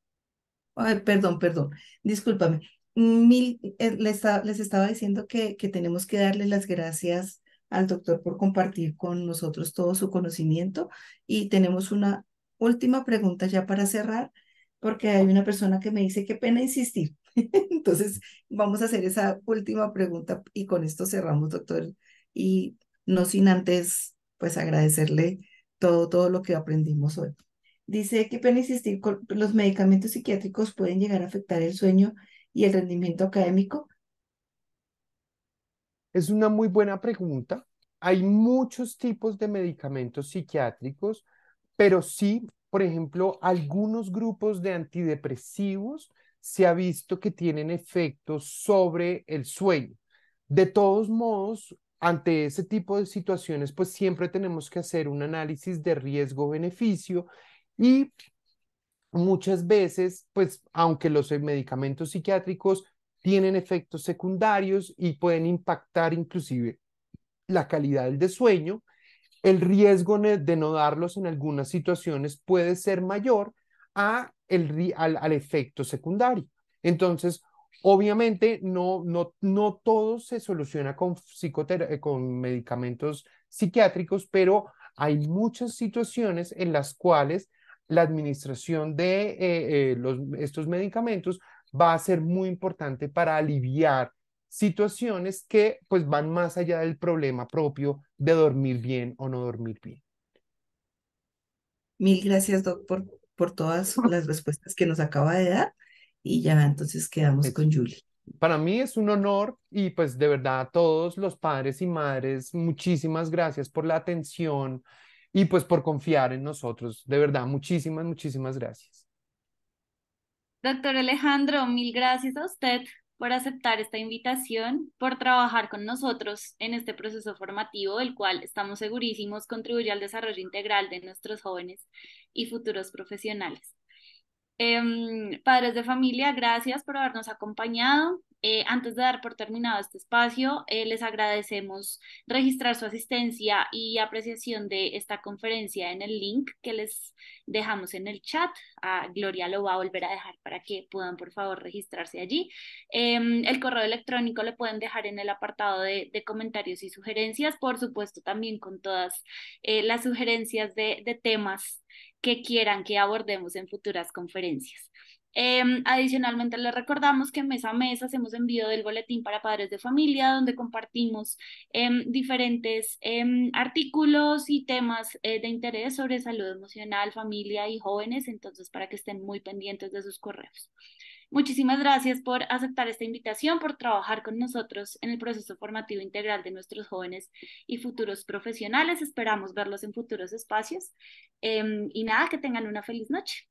Ay, perdón, perdón. Discúlpame. Mil, eh, les, estaba diciendo que, que tenemos que darle las gracias al doctor por compartir con nosotros todo su conocimiento y tenemos una última pregunta ya para cerrar porque hay una persona que me dice qué pena insistir. Entonces, vamos a hacer esa última pregunta y con esto cerramos, doctor. Y no sin antes, pues agradecerle todo, lo que aprendimos hoy. Dice que pena insistir, los medicamentos psiquiátricos pueden llegar a afectar el sueño y el rendimiento académico. Es una muy buena pregunta. Hay muchos tipos de medicamentos psiquiátricos, pero sí, por ejemplo, algunos grupos de antidepresivos se ha visto que tienen efectos sobre el sueño. De todos modos, ante ese tipo de situaciones, pues siempre tenemos que hacer un análisis de riesgo-beneficio y muchas veces, pues aunque los eh, medicamentos psiquiátricos tienen efectos secundarios y pueden impactar inclusive la calidad del sueño, el riesgo de no darlos en algunas situaciones puede ser mayor a el, al efecto secundario. Entonces, Obviamente, no, no, no todo se soluciona con, eh, con medicamentos psiquiátricos, pero hay muchas situaciones en las cuales la administración de eh, eh, los, estos medicamentos va a ser muy importante para aliviar situaciones que pues van más allá del problema propio de dormir bien o no dormir bien. Mil gracias, doctor por todas las respuestas que nos acaba de dar y ya entonces quedamos con Julie. Para mí es un honor y pues de verdad a todos los padres y madres, muchísimas gracias por la atención y pues por confiar en nosotros. De verdad, muchísimas, muchísimas gracias. Doctor Alejandro, mil gracias a usted por aceptar esta invitación, por trabajar con nosotros en este proceso formativo, el cual estamos segurísimos contribuye al desarrollo integral de nuestros jóvenes y futuros profesionales. Em, padres de familia, gracias por habernos acompañado. Eh, antes de dar por terminado este espacio, eh, les agradecemos registrar su asistencia y apreciación de esta conferencia en el link que les dejamos en el chat. Gloria lo va a volver a dejar para que puedan, por favor, registrarse allí. Em, el correo electrónico lo pueden dejar en el apartado de, comentarios y sugerencias, por supuesto, también con todas eh, las sugerencias de temas que quieran que abordemos en futuras conferencias. Em, adicionalmente, les recordamos que mes a mes hacemos envío del boletín para padres de familia, donde compartimos em, diferentes em, artículos y temas eh, de interés sobre salud emocional, familia y jóvenes, entonces para que estén muy pendientes de sus correos. Muchísimas gracias por aceptar esta invitación, por trabajar con nosotros en el proceso formativo integral de nuestros jóvenes y futuros profesionales. Esperamos verlos en futuros espacios. y nada, que tengan una feliz noche.